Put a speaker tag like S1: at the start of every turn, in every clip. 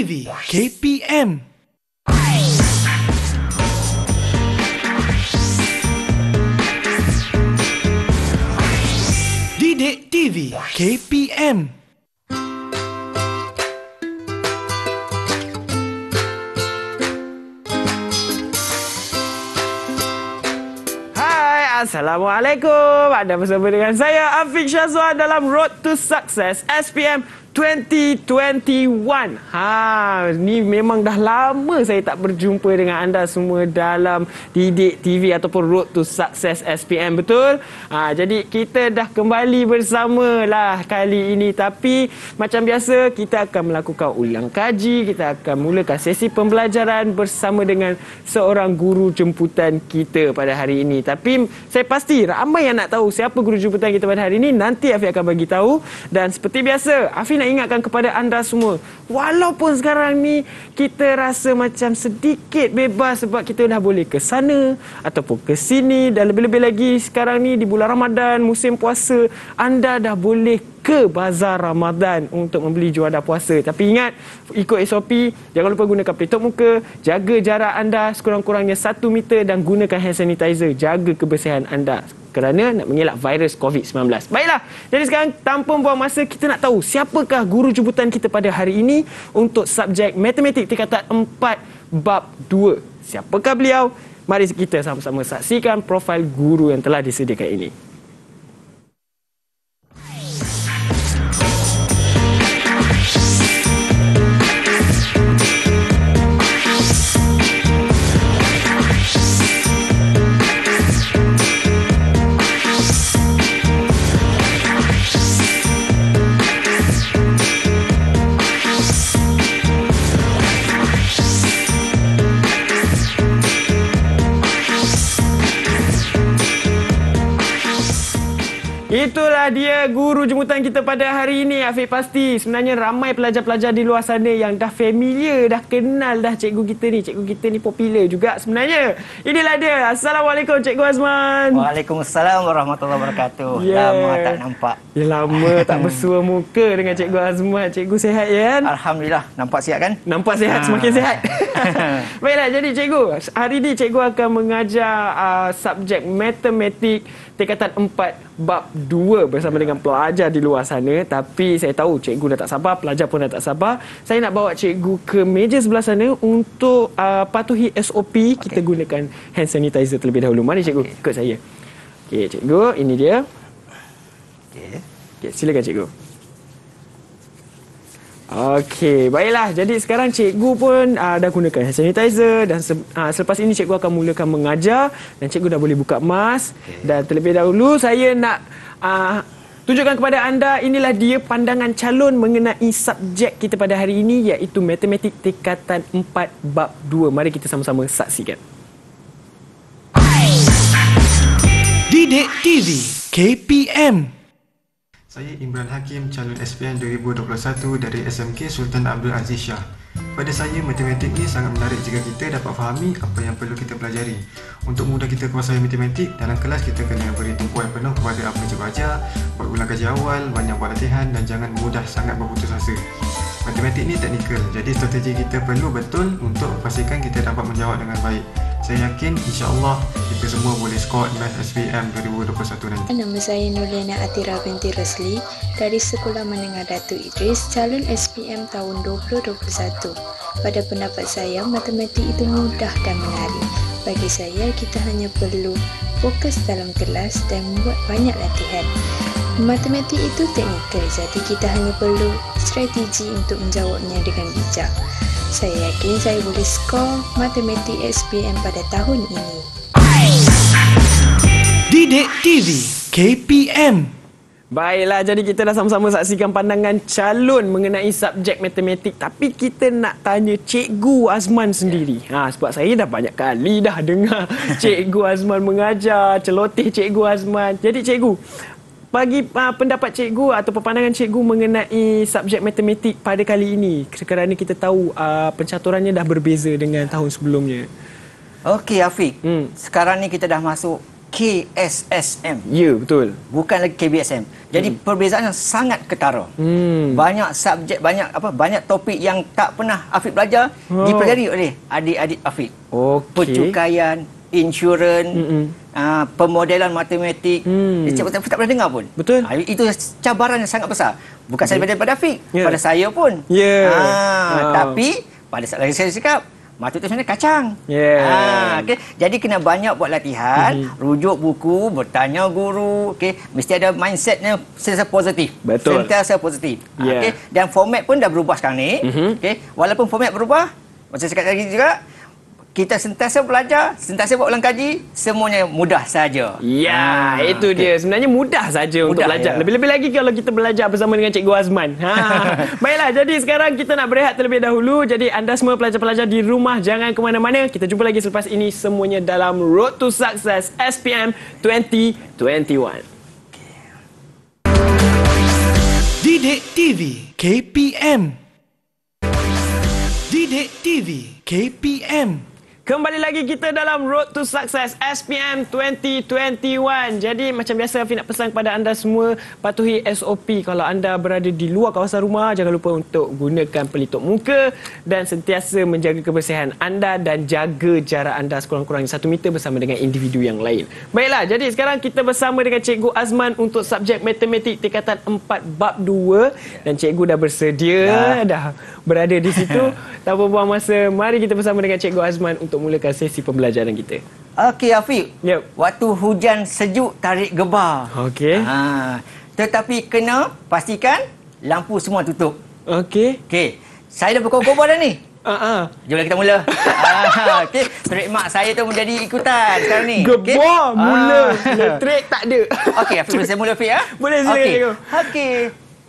S1: Vivi KPM. Didik TV KPM.
S2: Assalamualaikum. Anda bersama dengan saya Afiq Shazwan dalam Road to Success SPM 2021. Ha, ni memang dah lama saya tak berjumpa dengan anda semua dalam Didik TV ataupun Road to Success SPM, betul? Ha, jadi kita dah kembali bersamalah kali ini. Tapi macam biasa, kita akan melakukan ulang kaji. Kita akan mulakan sesi pembelajaran bersama dengan seorang guru jemputan kita pada hari ini. Tapi saya pasti ramai yang nak tahu siapa guru jemputan kita pada hari ini. Nanti Afi akan bagi tahu. Dan seperti biasa, Afi nak ingatkan kepada anda semua walaupun sekarang ni kita rasa macam sedikit bebas sebab kita dah boleh ke sana ataupun ke sini dan lebih-lebih lagi sekarang ni di bulan Ramadan musim puasa anda dah boleh ke bazar Ramadan untuk membeli juadah puasa. Tapi ingat, ikut SOP, jangan lupa gunakan pelitup muka, jaga jarak anda sekurang-kurangnya 1 meter dan gunakan hand sanitizer. Jaga kebersihan anda kerana nak mengelak virus COVID-19. Baiklah, jadi sekarang tanpa buang masa, kita nak tahu siapakah guru jemputan kita pada hari ini untuk subjek matematik tingkatan 4 bab 2. Siapakah beliau? Mari kita sama-sama saksikan profil guru yang telah disediakan ini. sambutan kita pada hari ini Afiq pasti sebenarnya ramai pelajar-pelajar di luar sana yang dah familiar dah kenal dah cikgu kita ni cikgu kita ni popular juga sebenarnya inilah dia Assalamualaikum Cikgu Azman Waalaikumsalam Warahmatullahi Wabarakatuh yeah. lama tak nampak ya lama tak bersua muka dengan Cikgu Azman Cikgu sehat ya kan Alhamdulillah nampak sihat kan nampak sihat ha. semakin ah. sihat baiklah jadi Cikgu hari ni Cikgu akan mengajar uh, subjek matematik tingkatan 4 bab 2 bersama ya. dengan pelajar di luar sana tapi saya tahu cikgu dah tak sabar pelajar pun dah tak sabar saya nak bawa cikgu ke meja sebelah sana untuk uh, patuhi SOP okay. kita gunakan hand sanitizer terlebih dahulu mari cikgu okay. ikut saya okey cikgu ini dia okey okay, silakan cikgu Okey, baiklah. Jadi sekarang cikgu pun uh, dah gunakan hand sanitizer dan se- uh, selepas ini cikgu akan mulakan mengajar dan cikgu dah boleh buka mas. okay. dan terlebih dahulu saya nak uh, tunjukkan kepada anda inilah dia pandangan calon mengenai subjek kita pada hari ini iaitu matematik tingkatan 4 bab 2. Mari kita sama-sama saksikan.
S1: Didik TV KPM
S2: saya Imran Hakim, calon SPM 2021 dari SMK Sultan Abdul Aziz Shah. Pada saya, matematik ni sangat menarik jika kita dapat fahami apa yang perlu kita pelajari. Untuk mudah kita kuasai matematik, dalam kelas kita kena beri tumpuan penuh kepada apa cikgu ajar, buat ulang kaji awal, banyak buat latihan dan jangan mudah sangat berputus asa. Matematik ni teknikal, jadi strategi kita perlu betul untuk pastikan kita dapat menjawab dengan baik. Saya yakin insyaAllah kita semua boleh skor Best SPM 2021 nanti.
S3: Nama saya Nuliana
S2: Atira binti Rosli dari Sekolah Menengah Datu Idris, calon SPM tahun 2021. Pada pendapat saya, matematik itu mudah dan menarik. Bagi
S3: saya, kita hanya perlu fokus dalam kelas dan membuat banyak latihan. Matematik itu teknikal, jadi kita hanya perlu strategi untuk menjawabnya dengan bijak. Saya yakin saya boleh skor matematik SPM pada tahun ini.
S1: Didik
S2: TV KPM Baiklah, jadi kita dah sama-sama saksikan pandangan calon mengenai subjek matematik. Tapi kita nak tanya Cikgu Azman sendiri. Ha, sebab saya dah banyak kali dah dengar Cikgu Azman mengajar, celoteh Cikgu Azman. Jadi Cikgu, bagi uh, pendapat cikgu atau pandangan cikgu mengenai subjek matematik pada kali ini kerana kita tahu uh, pencaturannya dah berbeza dengan tahun sebelumnya. Okey Afiq, hmm. sekarang ni kita dah masuk KSSM. Ya, betul. Bukan lagi KBSM.
S3: Jadi hmm. perbezaan yang sangat ketara. Hmm. Banyak subjek, banyak apa? Banyak topik yang tak pernah Afiq belajar oh. dipelajari oleh adik-adik Afiq. Okey. Pencukaian, insurans, mm-hmm. uh, ah, pemodelan matematik. Mm. Cik, eh, tak, tak pernah dengar pun. Betul. Uh, itu cabaran yang sangat besar. Bukan okay. saya daripada Rafiq. Yeah. Pada saya pun. Yeah. Uh, uh. Tapi, pada saat lain saya cakap, Mati tu sebenarnya kacang. Yeah. Ha, okay. Jadi kena banyak buat latihan, mm-hmm. rujuk buku, bertanya guru. Okay. Mesti ada mindsetnya sentiasa positif. Betul. Sentiasa positif. Yeah. Okay. Dan format pun dah berubah sekarang ni. Mm-hmm. Okay. Walaupun format berubah, macam saya cakap tadi juga, kita sentiasa belajar, sentiasa
S2: buat ulang kaji, semuanya mudah saja. Ya, ha, itu okay. dia. Sebenarnya mudah saja untuk belajar. Ya. Lebih-lebih lagi kalau kita belajar bersama dengan Cikgu Azman. Ha. Baiklah, jadi sekarang kita nak berehat terlebih dahulu. Jadi anda semua pelajar-pelajar di rumah jangan ke mana-mana. Kita jumpa lagi selepas ini semuanya dalam Road to Success SPM 2021.
S1: Didik TV KPM
S2: Didik TV KPM Kembali lagi kita dalam Road to Success SPM 2021. Jadi macam biasa Afi nak pesan kepada anda semua patuhi SOP kalau anda berada di luar kawasan rumah jangan lupa untuk gunakan pelitup muka dan sentiasa menjaga kebersihan anda dan jaga jarak anda sekurang-kurangnya satu meter bersama dengan individu yang lain. Baiklah, jadi sekarang kita bersama dengan Cikgu Azman untuk subjek matematik tingkatan 4 bab 2 dan Cikgu dah bersedia dah, dah berada di situ. Tanpa buang masa, mari kita bersama dengan Cikgu Azman untuk mulakan sesi pembelajaran kita.
S3: Okey, Afiq. Yep. Waktu hujan sejuk tarik gebar. Okey. Ha. Tetapi kena pastikan lampu semua tutup. Okey. Okey. Saya dah pukul gebar dah ni. Uh-huh. Ah, ah. Jomlah kita mula. Ah, okey, mak saya tu menjadi ikutan sekarang ni. Okay. Gebar mula. Uh. Trade tak ada. Okey, apa boleh saya mula Fik ya? Boleh sila. Okey. Okey.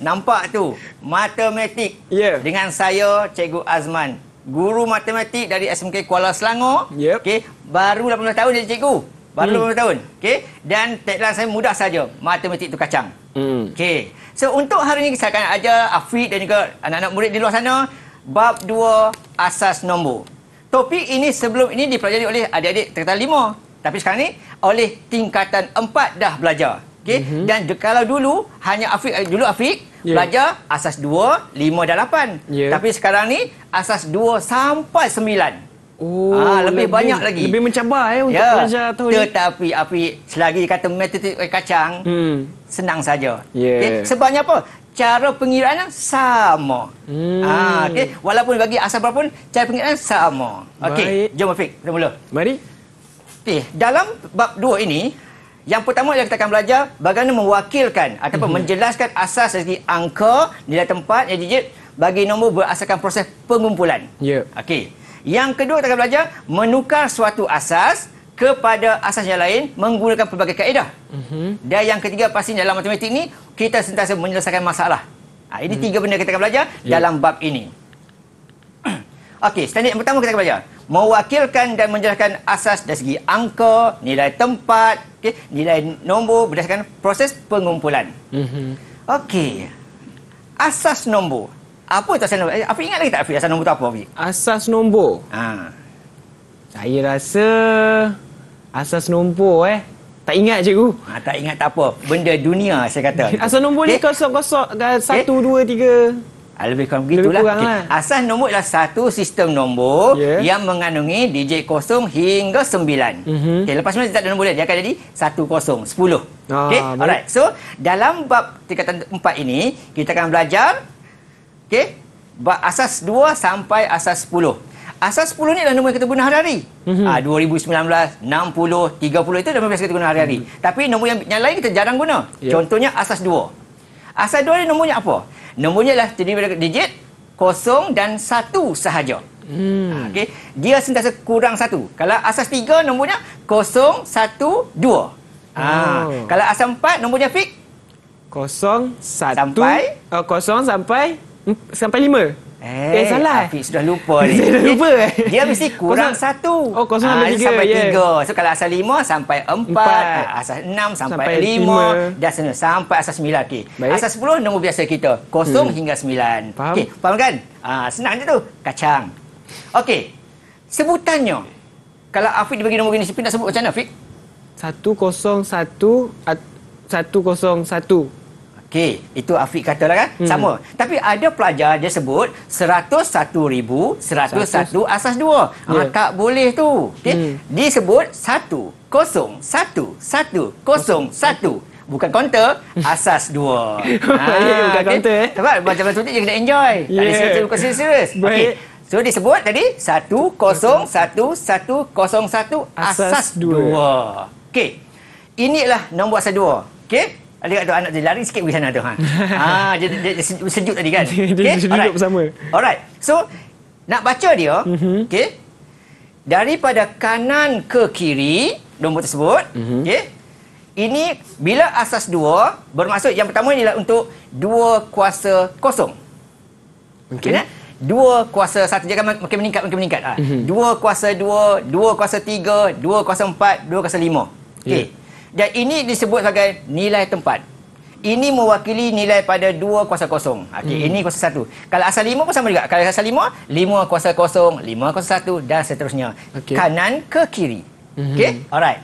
S3: Nampak tu matematik yeah. dengan saya Cikgu Azman. Guru matematik dari SMK Kuala Selangor. Yep. Okey, baru 18 tahun jadi cikgu. Baru hmm. 18 tahun. Okey, dan tagline saya mudah saja. Matematik tu kacang. Hmm. Okey. So untuk hari ini saya akan ajar Afiq dan juga anak-anak murid di luar sana bab 2 asas nombor. Topik ini sebelum ini dipelajari oleh adik-adik tingkatan 5. Tapi sekarang ni oleh tingkatan 4 dah belajar. Okay, mm -hmm. dan kalau dulu hanya Afiq eh, dulu Afiq yeah. belajar asas 2 5 dan 8 yeah. tapi sekarang ni asas 2 sampai 9
S2: Oh, ha, lebih, lebih banyak lagi lebih mencabar eh untuk yeah. belajar
S3: tahun ni tetapi Afiq selagi kata matematik eh, kacang hmm. senang saja yeah. okay. sebabnya apa cara pengiraannya sama
S2: hmm. ha, ah, okay.
S3: walaupun bagi asal berapa pun cara pengiraan sama Okay,
S2: jom Afiq kita mula mari
S3: okay. dalam bab dua ini yang pertama yang kita akan belajar bagaimana mewakilkan ataupun mm -hmm. menjelaskan asas dari angka, nilai tempat, yang digit bagi nombor berasaskan proses pengumpulan. Yeah. Okey. Yang kedua kita akan belajar menukar suatu asas kepada asas yang lain menggunakan pelbagai kaedah. Mm -hmm. Dan yang ketiga pasti dalam matematik ni kita sentiasa menyelesaikan masalah. Ha, ini mm -hmm. tiga benda kita akan belajar yeah. dalam bab ini. Okey, standard yang pertama kita akan belajar mewakilkan dan menjelaskan asas dari segi angka, nilai tempat, okay, nilai nombor berdasarkan proses pengumpulan. Mm-hmm. Okey. Asas nombor. Apa itu asas nombor? Eh, apa ingat lagi tak Afi? Asas nombor itu apa Afi? Asas nombor? Ha. Saya rasa asas nombor eh. Tak ingat cikgu. Ha, tak ingat tak apa. Benda dunia saya kata. Asas
S2: nombor ni kosong-kosong. Satu, dua, tiga.
S3: Ah, lebih kurang begitulah. Okay. Lah. Asas nombor ialah satu sistem nombor yeah. yang mengandungi digit kosong hingga sembilan. Mm-hmm. Okay, lepas sembilan tak ada nombor dia, dia akan jadi satu kosong, sepuluh. Ah, alright. So, dalam bab tingkatan empat ini, kita akan belajar okay, bab asas dua sampai asas sepuluh. Asas sepuluh ni adalah nombor yang kita guna hari-hari. Mm-hmm. Ha, 2019, 60, 30 itu nombor yang biasa kita guna hari-hari. Mm-hmm. Tapi nombor yang, yang lain kita jarang guna. Yeah. Contohnya asas dua. Asal dua ni nombornya apa? Nombornya lah terdiri daripada digit kosong dan satu sahaja. Hmm. Ah, okay. Dia sentiasa kurang satu. Kalau asas tiga nombornya kosong, satu, dua. Ah, oh. Kalau asas empat nombornya fix?
S2: Kosong, satu, sampai, uh, kosong sampai hmm, sampai lima. Eh, eh salah Hafiz sudah lupa ni. Dia dah lupa
S3: eh. Dia mesti kurang kosong, satu. Oh, kosong ha, tiga, sampai yeah. tiga. So, kalau asal lima sampai empat. empat. Ah, asal enam sampai, sampai lima. Dah sana. Sampai asal sembilan. Okay. Asal sepuluh, nombor biasa kita. Kosong hmm. hingga sembilan. Faham. Okay, faham kan? Ha, senang je tu. Kacang. Okey. Sebutannya. Kalau Afiq dibagi nombor gini, siapa nak sebut macam mana, Afiq? Satu kosong satu. Satu kosong satu. Okey, itu Afiq kata lah kan. Hmm. Sama. Tapi ada pelajar dia sebut 101,000, 101 asas 2. Ah, yeah. Tak boleh tu. Okay? Hmm. Dia sebut 1, 0, 1, 1, Bukan counter, asas
S2: 2. ha, ya, ah, Bukan okay?
S3: counter eh. Sebab macam macam tu dia kena enjoy. Yeah. Tak ada ya. serius, bukan serius. Baik. Okay. So disebut tadi 101101 101, asas 2. 2. Okey. Inilah nombor asas 2. Okey. Ali kata anak dia lari sikit pergi sana tu. Ha. ah, dia, dia, dia, dia sejuk tadi kan? dia sejuk Alright. bersama. Alright. So, nak baca dia. Mm-hmm. Okay. Daripada kanan ke kiri. Nombor tersebut. Mm-hmm. Okay. Ini bila asas dua. Bermaksud yang pertama ialah untuk dua kuasa kosong. Okay. okay eh? Dua kuasa satu. Jangan makin meningkat, makin meningkat. Mm-hmm. Dua kuasa dua. Dua kuasa tiga. Dua kuasa empat. Dua kuasa lima. Okay. Yeah. Dan ini disebut sebagai nilai tempat. Ini mewakili nilai pada dua kuasa kosong. Okey, hmm. ini kuasa satu. Kalau asal lima pun sama juga. Kalau asal lima, lima kuasa kosong, lima kuasa satu dan seterusnya. Okay. Kanan ke kiri. Hmm. Okey, alright.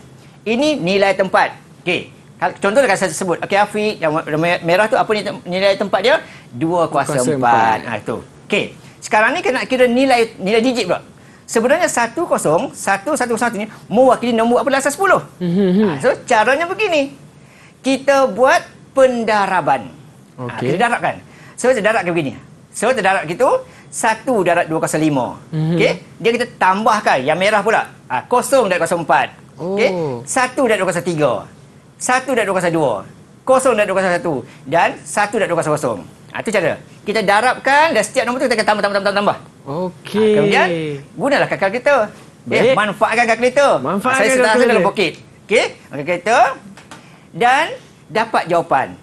S3: Ini nilai tempat. Okey. Contoh yang saya sebut. Okey, Afiq yang merah tu apa nilai tempat dia? Dua kuasa, kuasa empat. empat. itu. Ah, Okey. Sekarang ni kena kira nilai nilai digit pula. Sebenarnya 1011 ni mewakili nombor apa dasar 10. Mm -hmm. hmm, hmm. Ha, so caranya begini. Kita buat pendaraban. Ha, Okey. Kita darabkan. So kita darabkan begini. So kita darab gitu 1 darab 205. Mm -hmm. Okey. Dia kita tambahkan yang merah pula. Ah 0 darab 04. Oh. Okey. 1 darab 03. 1 darab 02. 0 dan 201 dan 1 dan 200. Ah ha, Itu cara. Kita darabkan dan setiap nombor tu kita tambah tambah tambah tambah. Okey. Ha, kemudian gunalah kakak kereta. eh, manfaatkan kakak kereta. Manfaatkan saya sedar saya dalam poket. Okey, kakak kereta dan dapat jawapan.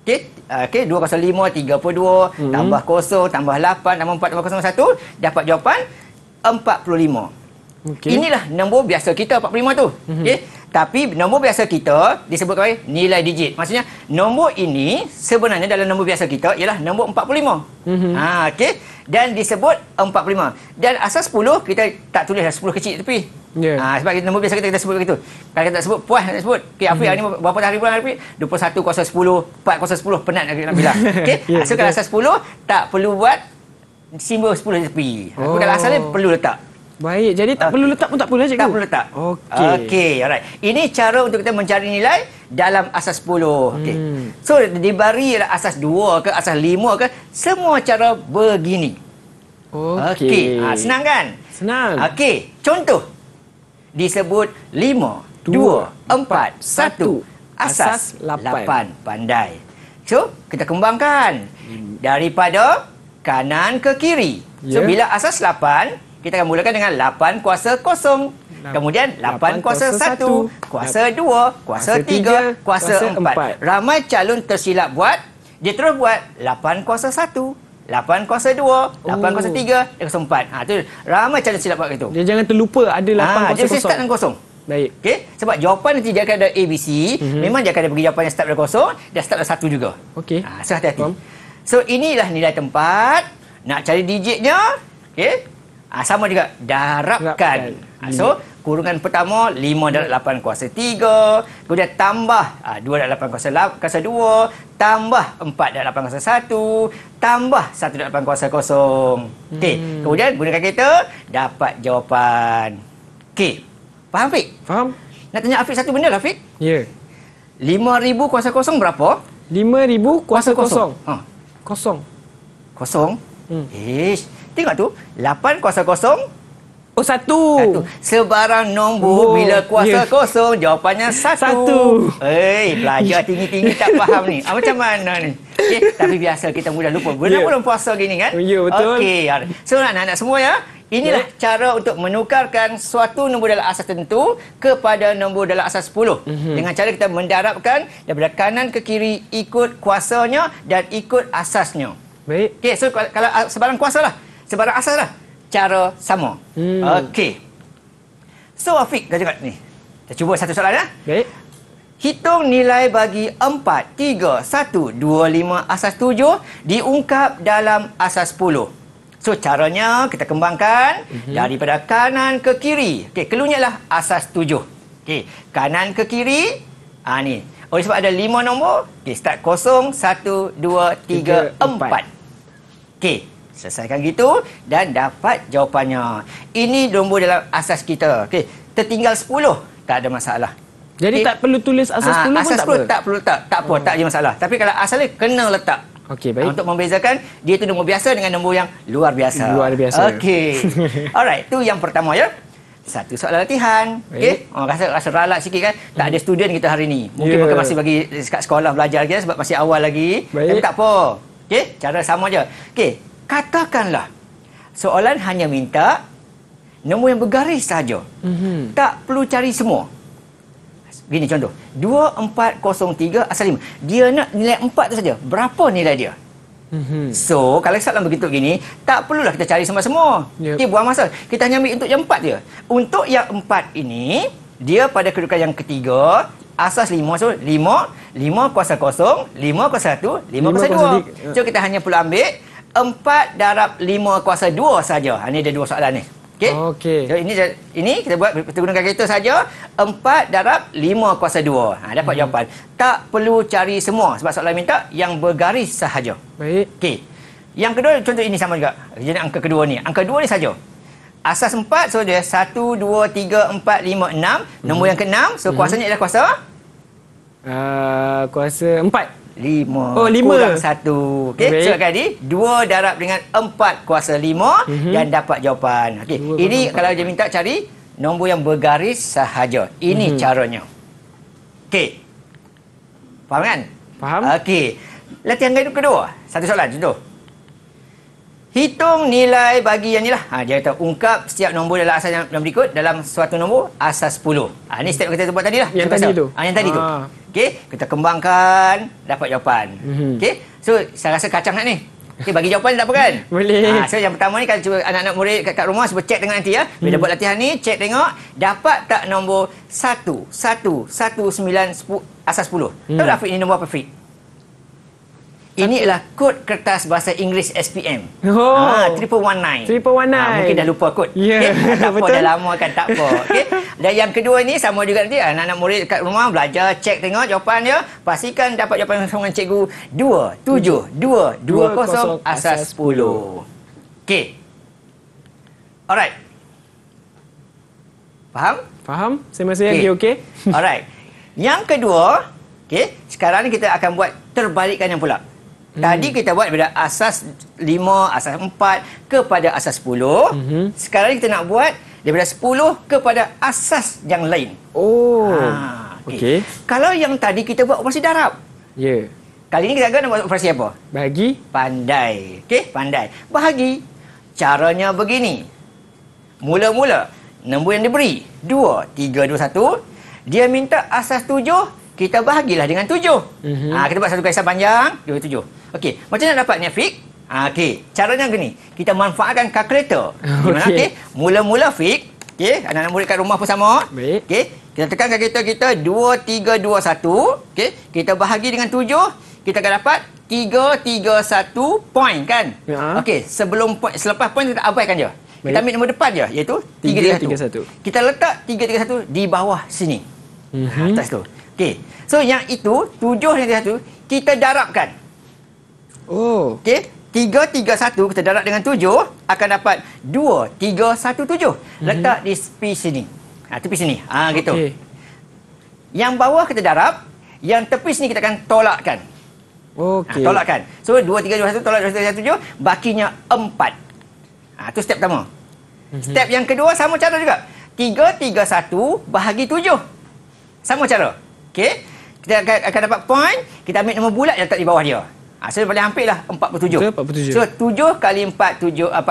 S3: Okey, ah, okey 205 32 hmm. tambah 0 tambah 8 tambah 4 tambah 01 dapat jawapan 45. Okay. Inilah nombor biasa kita 45 tu. Mm-hmm. Okey. Tapi nombor biasa kita disebut sebagai nilai digit. Maksudnya nombor ini sebenarnya dalam nombor biasa kita ialah nombor 45. Mm-hmm. Ha okey dan disebut 45. Dan asal 10 kita tak tulislah 10 kecil tepi. Ya. Yeah. Ha, sebab kita nombor biasa kita, kita sebut begitu. Kalau kita tak sebut puas nak sebut. Okey apa mm-hmm. yang ya. ni berapa hari bulan hari ni? 21 010 4 010 penat nak kena bilang. Okey. yeah, kalau asal 10 tak perlu buat simbol 10 tepi. Oh. Kalau asal ni perlu letak. Baik, jadi tak okay. Ah. perlu letak pun tak apa lah, cikgu. Tak perlu letak. Okey. Okey, alright. Ini cara untuk kita mencari nilai dalam asas 10. Okay. Hmm. So, diberi lah asas 2 ke asas 5 ke, semua cara begini.
S1: Okey. Okay. Ha, senang
S3: kan? Senang. Okey, contoh. Disebut 5, 2, 4, 1. Asas 8 pandai. So, kita kembangkan. Hmm. Daripada kanan ke kiri. So, ya. bila asas 8, kita akan mulakan dengan 8 kuasa kosong. Kemudian 8 kuasa 1, kuasa 2, kuasa 3, kuasa 4. Ramai calon tersilap buat, dia terus buat 8 kuasa 1. 8 kuasa 2, 8 kuasa 3, 8 kuasa 4. Ha, tu ramai calon tersilap buat gitu. Dia jangan terlupa ada 8 ha, kuasa 0. Dia mesti start dengan kosong. Baik. Okay? Sebab jawapan nanti dia akan ada ABC, mm-hmm. memang dia akan ada bagi jawapan yang start dari kosong, dia start dari satu juga. Okey. Ha, so hati-hati. So inilah nilai tempat, nak cari digitnya, okay? ha, sama juga, darabkan. darabkan. Ha, so, kurungan pertama 5 darat 8 kuasa 3 kemudian tambah uh, ah, 2 darat 8 kuasa, la- kuasa 2 tambah 4 darat 8 kuasa 1 tambah 1 darat 8 kuasa 0 okey hmm. kemudian gunakan kereta dapat jawapan okey faham Afiq? faham nak tanya Afiq satu benda lah Afiq ya yeah. 5000 kuasa kosong berapa 5000 kuasa, kuasa kosong. kosong ha kosong kosong hmm. tengok tu 8 kuasa kosong Oh satu. satu. Sebarang nombor oh, bila ya. kuasa yeah. kosong jawapannya satu. satu. Hei, belajar tinggi-tinggi tak faham ni. Ah, macam mana ni? Okay, tapi biasa kita mudah lupa. Bulan yeah. bulan puasa gini kan? Oh, ya, yeah, betul. Okey. So anak-anak semua ya, inilah yeah. cara untuk menukarkan suatu nombor dalam asas tertentu kepada nombor dalam asas 10. Mm-hmm. Dengan cara kita mendarabkan daripada kanan ke kiri ikut kuasanya dan ikut asasnya. Baik. Okey, so kalau, kalau ah, sebarang kuasa lah. Sebarang asas lah cara sama. Hmm. Okey. So Afiq dah cakap ni. Kita cuba satu soalan lah. Baik. Hitung nilai bagi 4, 3, 1, 25 asas 7 diungkap dalam asas 10. So caranya kita kembangkan mm-hmm. daripada kanan ke kiri. Okey, keluarnya lah asas tujuh. Okey, kanan ke kiri. Ah ha, ni. Oleh sebab ada lima nombor, okey start 0 1 2 tiga empat. 4. Okey, Selesaikan gitu dan dapat jawapannya. Ini nombor dalam asas kita. Okey, tertinggal 10, tak ada masalah. Jadi okay. tak perlu tulis asas 10 ah, pun asas tak Asas 10 tak perlu letak. Tak apa, oh. tak ada masalah. Tapi kalau asalnya kena letak. Okey, ah, baik. Untuk membezakan, dia itu nombor biasa dengan nombor yang luar biasa. Luar biasa. Okey. Alright, itu yang pertama ya. Satu soalan latihan. Okey. Oh, rasa, rasa ralat sikit kan? Tak ada hmm. student kita hari ini. Mungkin yeah. Ya. masih bagi dekat sekolah belajar lagi sebab masih awal lagi. Baik. Tapi tak apa. Okey, cara sama je. Okey, katakanlah soalan hanya minta nombor yang bergaris saja. Mm-hmm. Tak perlu cari semua. Gini contoh, 2403 asal 5. Dia nak nilai 4 tu saja. Berapa nilai dia? Mm-hmm. So, kalau salah begitu gini, tak perlulah kita cari semua-semua. Yep. Dia buang masa. Kita hanya ambil untuk yang empat dia. Untuk yang empat ini, dia pada kedudukan yang ketiga, asas lima so lima lima kuasa kosong lima kuasa 1 5, 5 kuasa 2. 2. Jadi kita hanya perlu ambil empat darab lima kuasa dua saja. Ini ha, ada dua soalan ni. Okey. Okey. So, ini ini kita buat kita gunakan kereta saja empat darab lima kuasa dua. Ha, dapat hmm. jawapan. Tak perlu cari semua sebab soalan minta yang bergaris sahaja. Baik. Okey. Yang kedua contoh ini sama juga. Jadi angka kedua ni, angka dua ni saja. Asas empat so dia satu dua tiga empat lima enam nombor hmm. yang keenam so mhm. kuasanya hmm. ialah kuasa
S2: uh, kuasa empat lima
S3: oh, lima kurang satu okay. Okay. so kali dua darab dengan empat kuasa lima mm -hmm. dan dapat jawapan okay. ini kalau dia minta cari nombor yang bergaris sahaja ini mm -hmm. caranya okey faham kan faham okey latihan kedua satu soalan contoh Hitung nilai bagi yang ni lah. Ha, dia kata ungkap setiap nombor dalam asas yang, yang berikut dalam suatu nombor asas 10. Ha, ni step kita buat tadi lah. Yang tadi tu? Ha, yang tadi ha. tu. Ah. Okay, kita kembangkan, dapat jawapan. Mm-hmm. Okay, so saya rasa kacang nak ni. Okay, bagi jawapan tak apa kan? Boleh. Ha, so yang pertama ni kalau cuba anak-anak murid kat, kat rumah cuba check tengok nanti ya. Bila hmm. buat latihan ni, check tengok dapat tak nombor 1, 1, 1, 9, 10, asas 10. Hmm. Tahu tak Afiq ni nombor apa Afiq? Ini ialah kod kertas bahasa Inggeris SPM. Oh. Ha, 1119. 1119. Ha, mungkin dah lupa kod. Ya. Yeah. Okay? tak apa, dah lama kan tak apa. Okay? Dan yang kedua ni sama juga nanti. Ah, anak-anak murid kat rumah belajar, cek tengok jawapan dia. Pastikan dapat jawapan yang sama dengan cikgu. 2, 7, 2, 2, 0, asas 10. Okay. Alright. Faham? Faham. Saya masih okay. lagi okey. Alright. Yang kedua, Okay. Sekarang ni kita akan buat terbalikkan yang pula. Hmm. Tadi kita buat daripada asas 5, asas 4 kepada asas 10. Hmm. Sekarang kita nak buat daripada 10 kepada asas yang lain. Oh. Ha, okay. okay. Kalau yang tadi kita buat operasi darab. Ya. Yeah. Kali ini kita akan buat operasi apa? Bahagi. Pandai. Okey, pandai. Bahagi. Caranya begini. Mula-mula, nombor yang diberi. Dua, tiga, dua, satu. Dia minta asas tujuh, kita bahagilah dengan tujuh. Mm-hmm. Ha, kita buat satu kaisar panjang, dua tujuh. Okey, macam mana dapat fik? Ha, okey, caranya begini, Kita manfaatkan kalkulator. Okey, okay. mula-mula fik. Okey, anak-anak murid kat rumah pun sama. Okey, kita tekan kalkulator kita dua dua tiga satu. Okey, kita bahagi dengan tujuh. Kita akan dapat satu point kan? Ya. Okey, sebelum point, selepas point kita abaikan je. Baik. Kita ambil nombor depan je iaitu tiga tiga satu. Kita letak tiga tiga satu di bawah sini. Mm-hmm. Atas tu. Okey. So yang itu tujuh yang satu kita darabkan. Oh. Okey. Tiga tiga satu kita darab dengan tujuh akan dapat dua tiga satu tujuh. Mhm. Letak mm -hmm. di tepi sini. Ha tepi sini. Ha gitu. Yang bawah kita darab, yang tepi sini kita akan tolakkan. Ha, Okey. Tolakkan. So dua tiga dua satu tolak dua tiga 1 7, bakinya empat. Ha tu step pertama. Mm -hmm. Step yang kedua sama cara juga. Tiga tiga satu bahagi tujuh, Sama cara. Okey. Kita akan, akan dapat poin. Kita ambil nombor bulat yang letak di bawah dia. Ha, so, paling hampir lah 47. Okay, 47. So, 7 kali 4, 47 ah,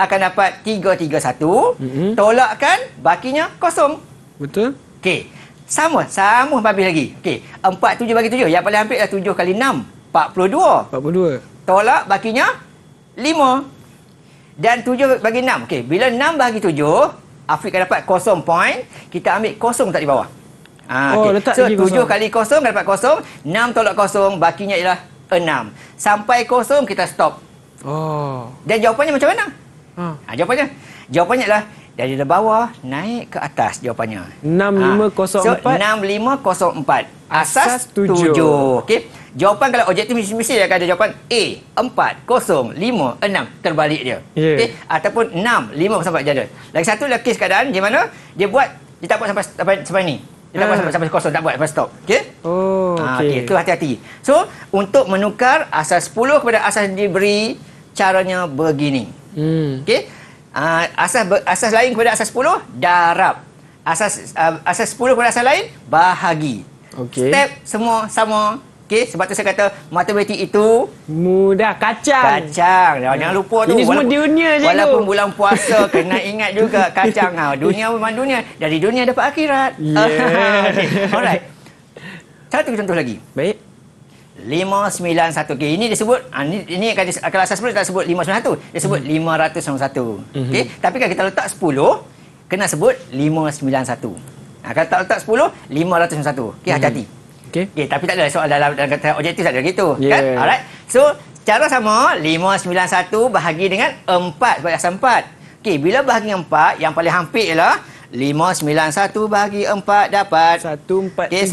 S3: akan dapat 331. Mm-hmm. Tolakkan, bakinya kosong. Betul. Okey. Sama, sama habis lagi. Okey. 47 bagi 7. Yang paling hampir lah 7 kali 6, 42. 42. Tolak, bakinya 5. Dan 7 bagi 6. Okey, bila 6 bagi 7, Afiq akan dapat kosong point. Kita ambil kosong tak di bawah. Ah, oh, okay. letak so, lagi kali kosong, dapat kosong. Enam tolak kosong, bakinya ialah enam. Sampai kosong, kita stop. Oh. Dan jawapannya macam mana? Hmm. Ha, ah, jawapannya? Jawapannya ialah dari bawah naik ke atas jawapannya. Enam ah. lima 6504. Ha. So, empat. Asas tujuh. Okey. Jawapan kalau objektif mesti-mesti dia akan ada jawapan A, 4, 0, 5, 6. Terbalik dia. Yeah. Okey. Ataupun 6, 5, 4. Jadual. Lagi satu lah kes keadaan. Di mana dia buat, dia tak buat sampai, sampai, sampai ni. Dia nak ah. buat sampai, kosong, tak buat, lepas stop. Okey? Oh, ah, okey. Okay. Itu hati-hati. So, untuk menukar asas 10 kepada asas diberi, caranya begini. Hmm. Okey? Uh, asas asas lain kepada asas 10, darab. Asas uh, asas 10 kepada asas lain, bahagi. Okey. Step semua sama Okey, sebab tu saya kata matematik itu mudah kacang. Kacang. Jangan hmm. lupa tu. Ini semua walaupun, dunia je Walaupun bulan puasa kena ingat juga kacang. Ah, dunia memang dunia. Dari dunia dapat akhirat. Yeah. okay. Alright. Satu contoh lagi. Baik. 591. Okey, ini disebut ha, ini, ini kalau kelas asas pun tak sebut 591. Dia sebut mm. 501. Mm-hmm. Okey, mhm. tapi kalau kita letak 10 kena sebut 591. Ha, ah, kalau tak letak 10, 501. Okey, mm-hmm. hati-hati. Okey. Okay, eh, tapi tak ada soal dalam dalam kata objektif tak ada gitu. Kan? Yeah. Kan? Alright. So, cara sama 591 bahagi dengan 4 sebab asam 4. Okey, bila bahagi dengan 4, yang paling hampir ialah 591 bahagi 4 dapat 147. Okey,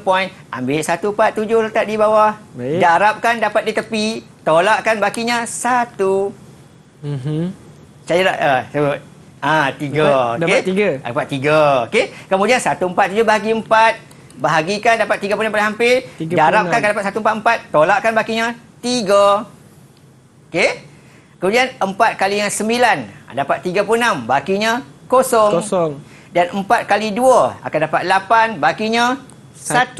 S3: 147 point. Ambil 147 letak di bawah. Baik. Darabkan dapat di tepi. Tolakkan bakinya 1. Mhm. Cari tak uh, sebut. Ah, ha, 3. Okey. Dapat 3. Okay. Dapat 3. Okey. Kemudian 147 bahagi 4 Bahagikan dapat 30 yang paling hampir. 36. Darabkan akan dapat 144. Tolakkan bakinya. 3. Okey. Kemudian 4 kali yang 9. Dapat 36. Bakinya 0. Kosong. kosong. Dan 4 kali 2 akan dapat 8. Bakinya 1.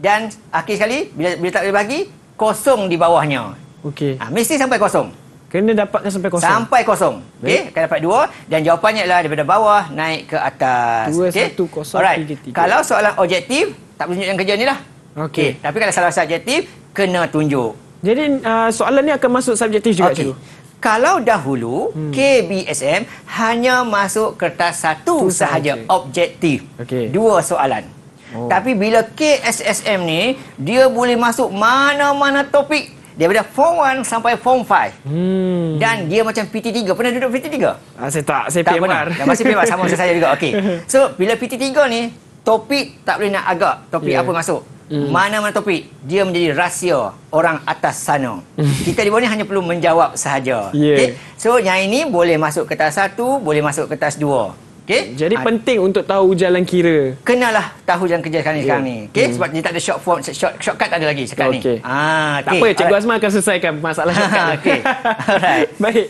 S3: Dan akhir sekali bila, bila tak boleh bagi. Kosong di bawahnya. Okey. Ha, mesti sampai kosong. Kena dapatkan sampai kosong. Sampai kosong. okay? Kena dapat dua. Dan jawapannya adalah daripada bawah naik ke atas. Dua, okay. satu, kosong, Alright. tiga, tiga. Kalau soalan objektif, tak boleh tunjukkan kerja ni lah. Okey. Okay. Tapi kalau salah satu objektif, kena tunjuk. Jadi uh, soalan ni akan masuk subjektif juga okay. cikgu? Kalau dahulu, hmm. KBSM hanya masuk kertas satu Tuh sahaja sahaja. Objektif. Okay. Dua soalan. Oh. Tapi bila KSSM ni, dia boleh masuk mana-mana topik daripada form 1 sampai form 5 hmm. dan dia macam PT3 pernah duduk PT3? Ah, saya
S2: tak saya tak PMR pernah. dan masih PMR sama macam saya juga okay.
S3: so bila PT3 ni topik tak boleh nak agak topik yeah. apa masuk Hmm. Mana-mana topik Dia menjadi rahsia Orang atas sana hmm. Kita di bawah ni Hanya perlu menjawab sahaja yeah. okay? So yang ini Boleh masuk kertas satu Boleh masuk kertas dua Okay? Jadi ha.
S2: penting untuk tahu jalan
S3: kira. Kenalah tahu jalan kerja sekarang, yeah. sekarang ni. Ya. Okay? Hmm. Sebab dia tak ada short form, short, shortcut tak ada lagi sekarang okay. ni.
S2: Ah, okay. Tak apa, Cikgu Alright. Azman akan selesaikan masalah shortcut. okay. Alright. Baik.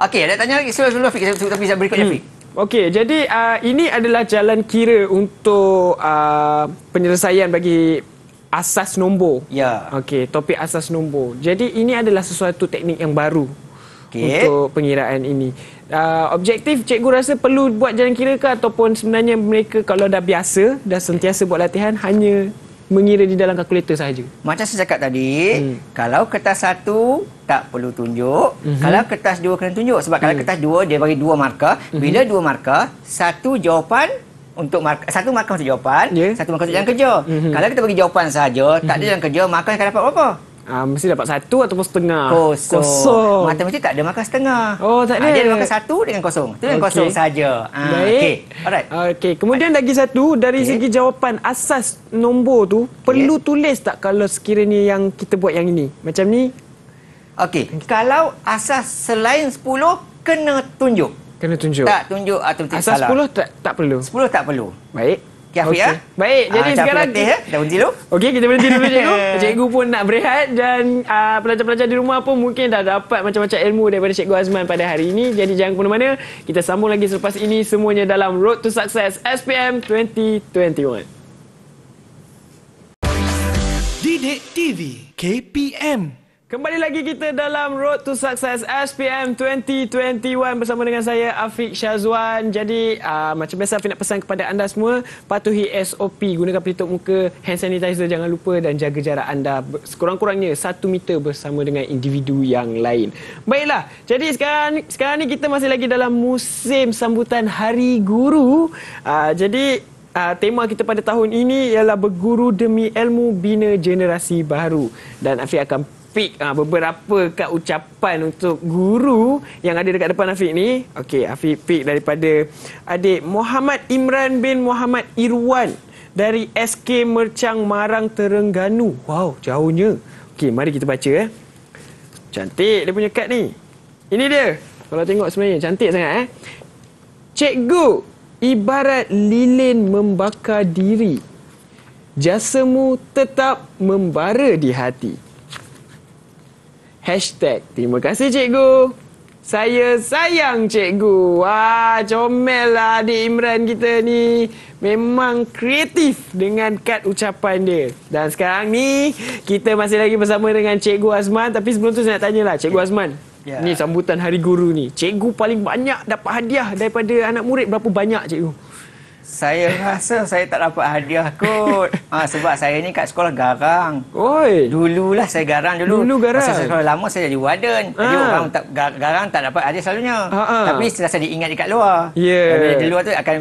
S3: Okay, ada tanya lagi. Sebelum tapi saya berikutnya, hmm.
S2: Okey, jadi uh, ini adalah jalan kira untuk uh, penyelesaian bagi asas nombor. Ya. Yeah. Okey, topik asas nombor. Jadi ini adalah sesuatu teknik yang baru okay. untuk pengiraan ini. Uh, objektif cikgu rasa perlu buat jalan kira ke ataupun sebenarnya mereka kalau dah biasa dah sentiasa buat latihan hanya mengira di dalam kalkulator saja. Macam saya cakap tadi, hmm. kalau kertas satu tak perlu tunjuk, hmm. kalau
S3: kertas dua kena tunjuk sebab hmm. kalau kertas dua dia bagi dua markah, hmm. bila dua markah satu jawapan untuk mark, satu markah untuk jawapan, yeah. satu markah untuk jalan kerja. Mm-hmm. Kalau kita bagi jawapan saja, tak ada mhm. jalan kerja, markah akan dapat berapa? Uh, mesti dapat satu ataupun setengah? Kosong. kosong. Matematik tak ada
S2: makan setengah. Oh, tak ada. Uh, dia ada makan satu
S3: dengan kosong. Itu okay. dengan kosong sahaja. Uh, ah, Baik. Okay.
S2: Okay. Kemudian Alright. lagi satu, dari okay. segi jawapan asas nombor tu perlu tulis tak kalau sekiranya yang kita buat yang ini? Macam ni? Okey, kalau asas selain sepuluh kena tunjuk. Kena tunjuk. Tak
S3: tunjuk atau tidak salah. Asas sepuluh tak, tak perlu? Sepuluh tak perlu. Baik. Okay, Afiq, okay. Ya? Baik, ah, jadi uh, sekarang... Eh? Dah berhenti dulu. Okey, kita berhenti dulu cikgu.
S2: cikgu pun nak berehat dan uh, pelajar-pelajar di rumah pun mungkin dah dapat macam-macam ilmu daripada Cikgu Azman pada hari ini. Jadi jangan ke mana-mana. Kita sambung lagi selepas ini semuanya dalam Road to Success SPM 2021. Didik TV KPM Kembali lagi kita dalam Road to Success SPM 2021 bersama dengan saya Afiq Syazwan. Jadi uh, macam biasa Afiq nak pesan kepada anda semua patuhi SOP gunakan pelitup muka, hand sanitizer jangan lupa dan jaga jarak anda sekurang-kurangnya 1 meter bersama dengan individu yang lain. Baiklah, jadi sekarang sekarang ni kita masih lagi dalam musim sambutan Hari Guru. Uh, jadi Uh, tema kita pada tahun ini ialah berguru demi ilmu bina generasi baru dan Afiq akan Afiq ha, beberapa kat ucapan untuk guru yang ada dekat depan Afiq ni. Okey, Afiq pick daripada adik Muhammad Imran bin Muhammad Irwan dari SK Mercang Marang Terengganu. Wow, jauhnya. Okey, mari kita baca eh. Cantik dia punya kad ni. Ini dia. Kalau tengok sebenarnya cantik sangat eh. Cikgu ibarat lilin membakar diri. Jasamu tetap membara di hati. Hashtag Terima kasih cikgu Saya sayang cikgu Wah comel lah adik Imran kita ni Memang kreatif dengan kad ucapan dia Dan sekarang ni Kita masih lagi bersama dengan cikgu Azman Tapi sebelum tu saya nak tanyalah cikgu ya. Azman yeah. Ni sambutan hari guru ni Cikgu paling banyak dapat hadiah daripada anak murid Berapa banyak cikgu? saya rasa saya tak dapat hadiah kot. Ha, sebab saya ni kat sekolah garang.
S3: Oi. Dululah saya garang dulu. Dulu garang. Masa sekolah lama saya jadi warden. Ha. Ah. Jadi orang tak, garang tak dapat hadiah selalunya. Ha, ha. Tapi setelah saya diingat dekat luar. Yeah. Di luar tu akan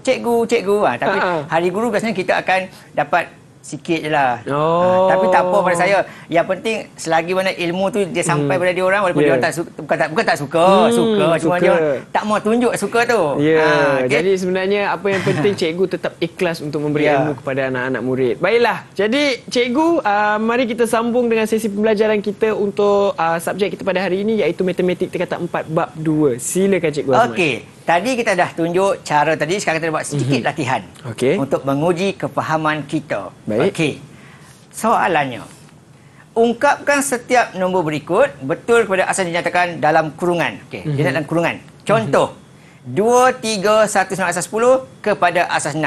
S3: cikgu, cikgu. Ha, tapi ha, ha. hari guru biasanya kita akan dapat Sikit je lah. Oh. Ha, tapi tak apa pada saya. Yang penting selagi mana ilmu tu dia hmm. sampai hmm. pada dia orang walaupun yeah. dia orang tak, bukan,
S2: bukan tak suka. Hmm, suka. Cuma suka. dia tak mau tunjuk suka tu. Yeah. Ha, okay. Jadi sebenarnya apa yang penting cikgu tetap ikhlas untuk memberi yeah. ilmu kepada anak-anak murid. Baiklah. Jadi cikgu uh, mari kita sambung dengan sesi pembelajaran kita untuk uh, subjek kita pada hari ini iaitu matematik tingkatan 4 bab 2. Silakan cikgu Ahmad. Okey. Tadi kita dah tunjuk cara tadi sekarang kita buat sedikit mm-hmm.
S3: latihan okay. untuk menguji kepahaman kita. Baik. Okey. Soalannya ungkapkan setiap nombor berikut betul kepada asal dinyatakan dalam kurungan. Okey, mm-hmm. dia mhm. dalam kurungan. Contoh mm-hmm. 2 3 1 9 asas 10 kepada asas 6.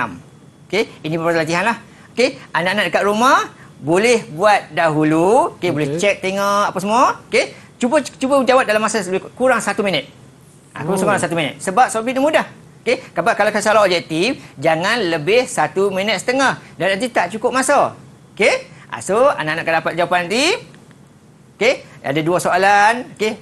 S3: Okey, ini perlu latihanlah. Okey, anak-anak dekat rumah boleh buat dahulu. Okey, okay. boleh check tengok apa semua. Okey, cuba cuba jawab dalam masa kurang 1 minit. Aku oh. seorang satu minit. Sebab sobi ni mudah. Okey, kalau kalau salah objektif, jangan lebih satu minit setengah. Dan nanti tak cukup masa. Okay, ah, So, anak-anak akan dapat jawapan nanti. Okay, Ada dua soalan. Okay,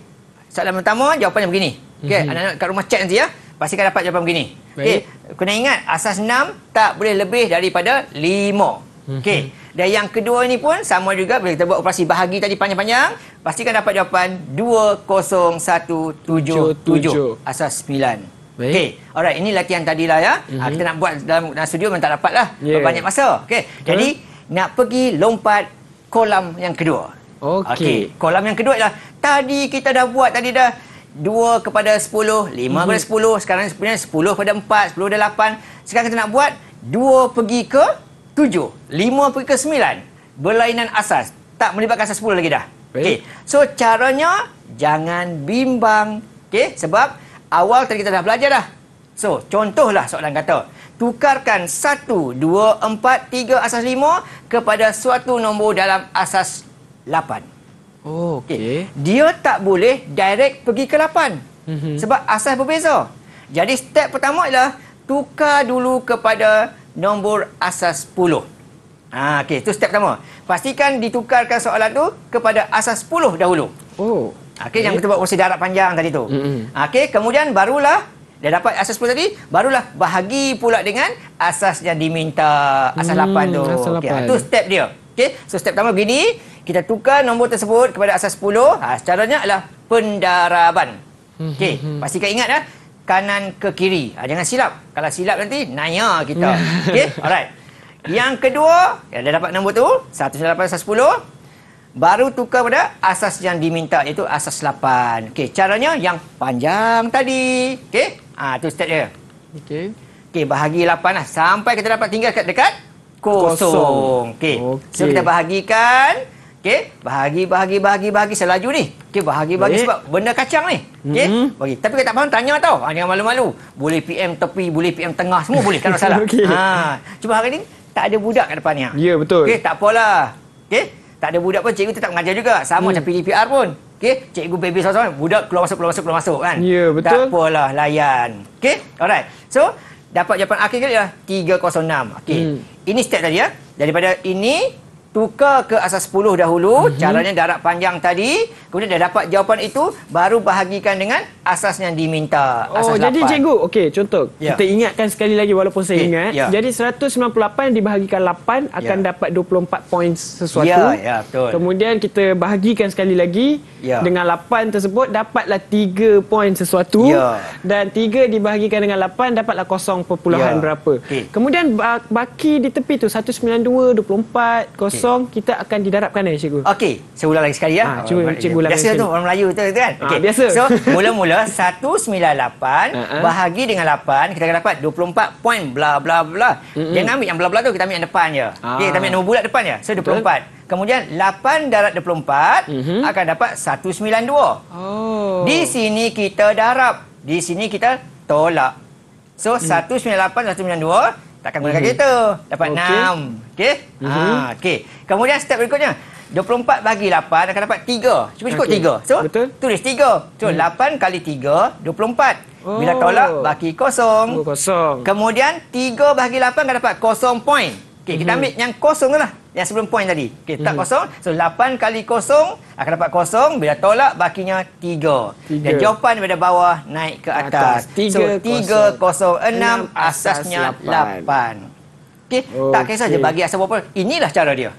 S3: Soalan pertama, jawapannya begini. Okay, Mm-hmm. Anak-anak kat rumah chat nanti ya. Pasti akan dapat jawapan begini. Okay, Kena ingat, asas enam tak boleh lebih daripada lima. Mm-hmm. Dan yang kedua ni pun sama juga bila kita buat operasi bahagi tadi panjang-panjang, pastikan dapat jawapan 20177 asas 9. Okey, alright ini latihan tadilah ya. Mm-hmm. Kita nak buat dalam, dalam studio memang tak dapatlah yeah. banyak masa. Okey. Jadi nak pergi lompat kolam yang kedua. Okey. Okay. Kolam yang kedua ialah tadi kita dah buat tadi dah 2 kepada 10, 5 mm-hmm. kepada 10, mhm. sekarang sebenarnya 10 kepada 4, 10 kepada 8. Sekarang kita nak buat 2 pergi ke tujuh, lima pergi ke sembilan. Berlainan asas. Tak melibatkan asas sepuluh lagi dah. Okay. So, caranya, jangan bimbang. Okay. Sebab, awal tadi kita dah belajar dah. So, contohlah soalan kata. Tukarkan satu, dua, empat, tiga asas lima kepada suatu nombor dalam asas lapan. Oh, okay. okay. Dia tak boleh direct pergi ke lapan. Mm-hmm. Sebab asas berbeza. Jadi, step pertama ialah tukar dulu kepada nombor asas 10. Ha, okey, itu step pertama. Pastikan ditukarkan soalan tu kepada asas 10 dahulu. Oh. Okey, okay. yang kita buat proses darab panjang tadi tu. Mm-hmm. Okey, kemudian barulah dia dapat asas 10 tadi, barulah bahagi pula dengan asas yang diminta asas mm, 8 tu. Okey, itu ha, step dia. Okey, so step pertama begini, kita tukar nombor tersebut kepada asas 10. Ha, caranya adalah pendaraban. Hmm, okey, hmm, hmm. pastikan ingat lah kanan ke kiri. Ha, jangan silap. Kalau silap nanti, naya kita. Okey, alright. Yang kedua, yang dah dapat nombor tu, 108-110. Baru tukar pada asas yang diminta, iaitu asas 8. Okey, caranya yang panjang tadi. Okey, ha, tu step dia. okey. Okay, bahagi 8 lah. Sampai kita dapat tinggal dekat, dekat kosong. kosong. Okay. okay. So, kita bahagikan. Okey, bahagi bahagi bahagi bahagi selaju ni. Okey, bahagi bahagi Baik. sebab benda kacang ni. Okey, mm -hmm. bagi. Tapi kalau tak faham tanya tau. Ha jangan malu-malu. Boleh PM tepi, boleh PM tengah, semua boleh tak ada salah. okay. Ha, cuba hari ni tak ada budak kat depan ni. Ah. Ya, yeah, betul. Okey, tak apalah. Okey, tak ada budak pun cikgu tetap mengajar juga. Sama mm. macam pilih pun. Okey, cikgu baby sama-sama budak keluar masuk keluar masuk keluar masuk kan. Ya, yeah, betul. Tak apalah, layan. Okey, alright. So, dapat jawapan akhir kita ya 306. Okey. Mm. Ini step tadi ya. Daripada ini tukar ke asas 10 dahulu mm-hmm. caranya darab panjang tadi kemudian dah dapat jawapan itu baru bahagikan dengan asas yang diminta asas Oh 8. jadi cikgu
S2: okey contoh yeah. kita ingatkan sekali lagi walaupun saya ingat yeah. jadi 198 dibahagikan 8 akan yeah. dapat 24 points sesuatu ya yeah, yeah, betul kemudian kita bahagikan sekali lagi yeah. dengan 8 tersebut dapatlah 3 point sesuatu yeah. dan 3 dibahagikan dengan 8 dapatlah 0.00 yeah. berapa okay. kemudian baki di tepi tu 192 24 0 okay. kita akan didarabkan ya cikgu okey saya ulang lagi sekali ya ha, cikgu, cikgu, cikgu biasa tu orang Melayu tu kan ah, okey ha, biasa so mula-mula
S3: 198 uh-huh. bahagi dengan 8 kita akan dapat 24 point bla bla bla. Mm-hmm. Jangan ambil yang bla bla tu kita ambil yang depan je. Ah. Okey, kita ambil nombor bulat depan je. So 24. Betul. Kemudian 8 darab 24 mm-hmm. akan dapat 192.
S1: Oh.
S3: Di sini kita darab. Di sini kita tolak. So mm-hmm. 198 192 takkan gunakan mm-hmm. kereta. Dapat okay. 6. Okey. Mm-hmm. Ha, okey. Kemudian step berikutnya. 24 bagi 8 akan dapat 3. Cukup-cukup okay. 3. So, Betul. tulis 3. So, hmm. 8 kali 3, 24. Oh. Bila tolak, bagi kosong. Oh, kosong. Kemudian, 3 bagi 8 akan dapat kosong poin. Okay, kita mhm. ambil yang kosong lah. Yang sebelum point tadi. Okay, tak hmm. kosong. So, 8 kali kosong akan dapat kosong. Bila tolak, bakinya 3. Dan jawapan daripada bawah naik ke atas. atas. 3, so, 3 kosong 6, 6 asasnya 8. 8. Okay. okay, tak kisah je bagi asal berapa. Inilah cara dia.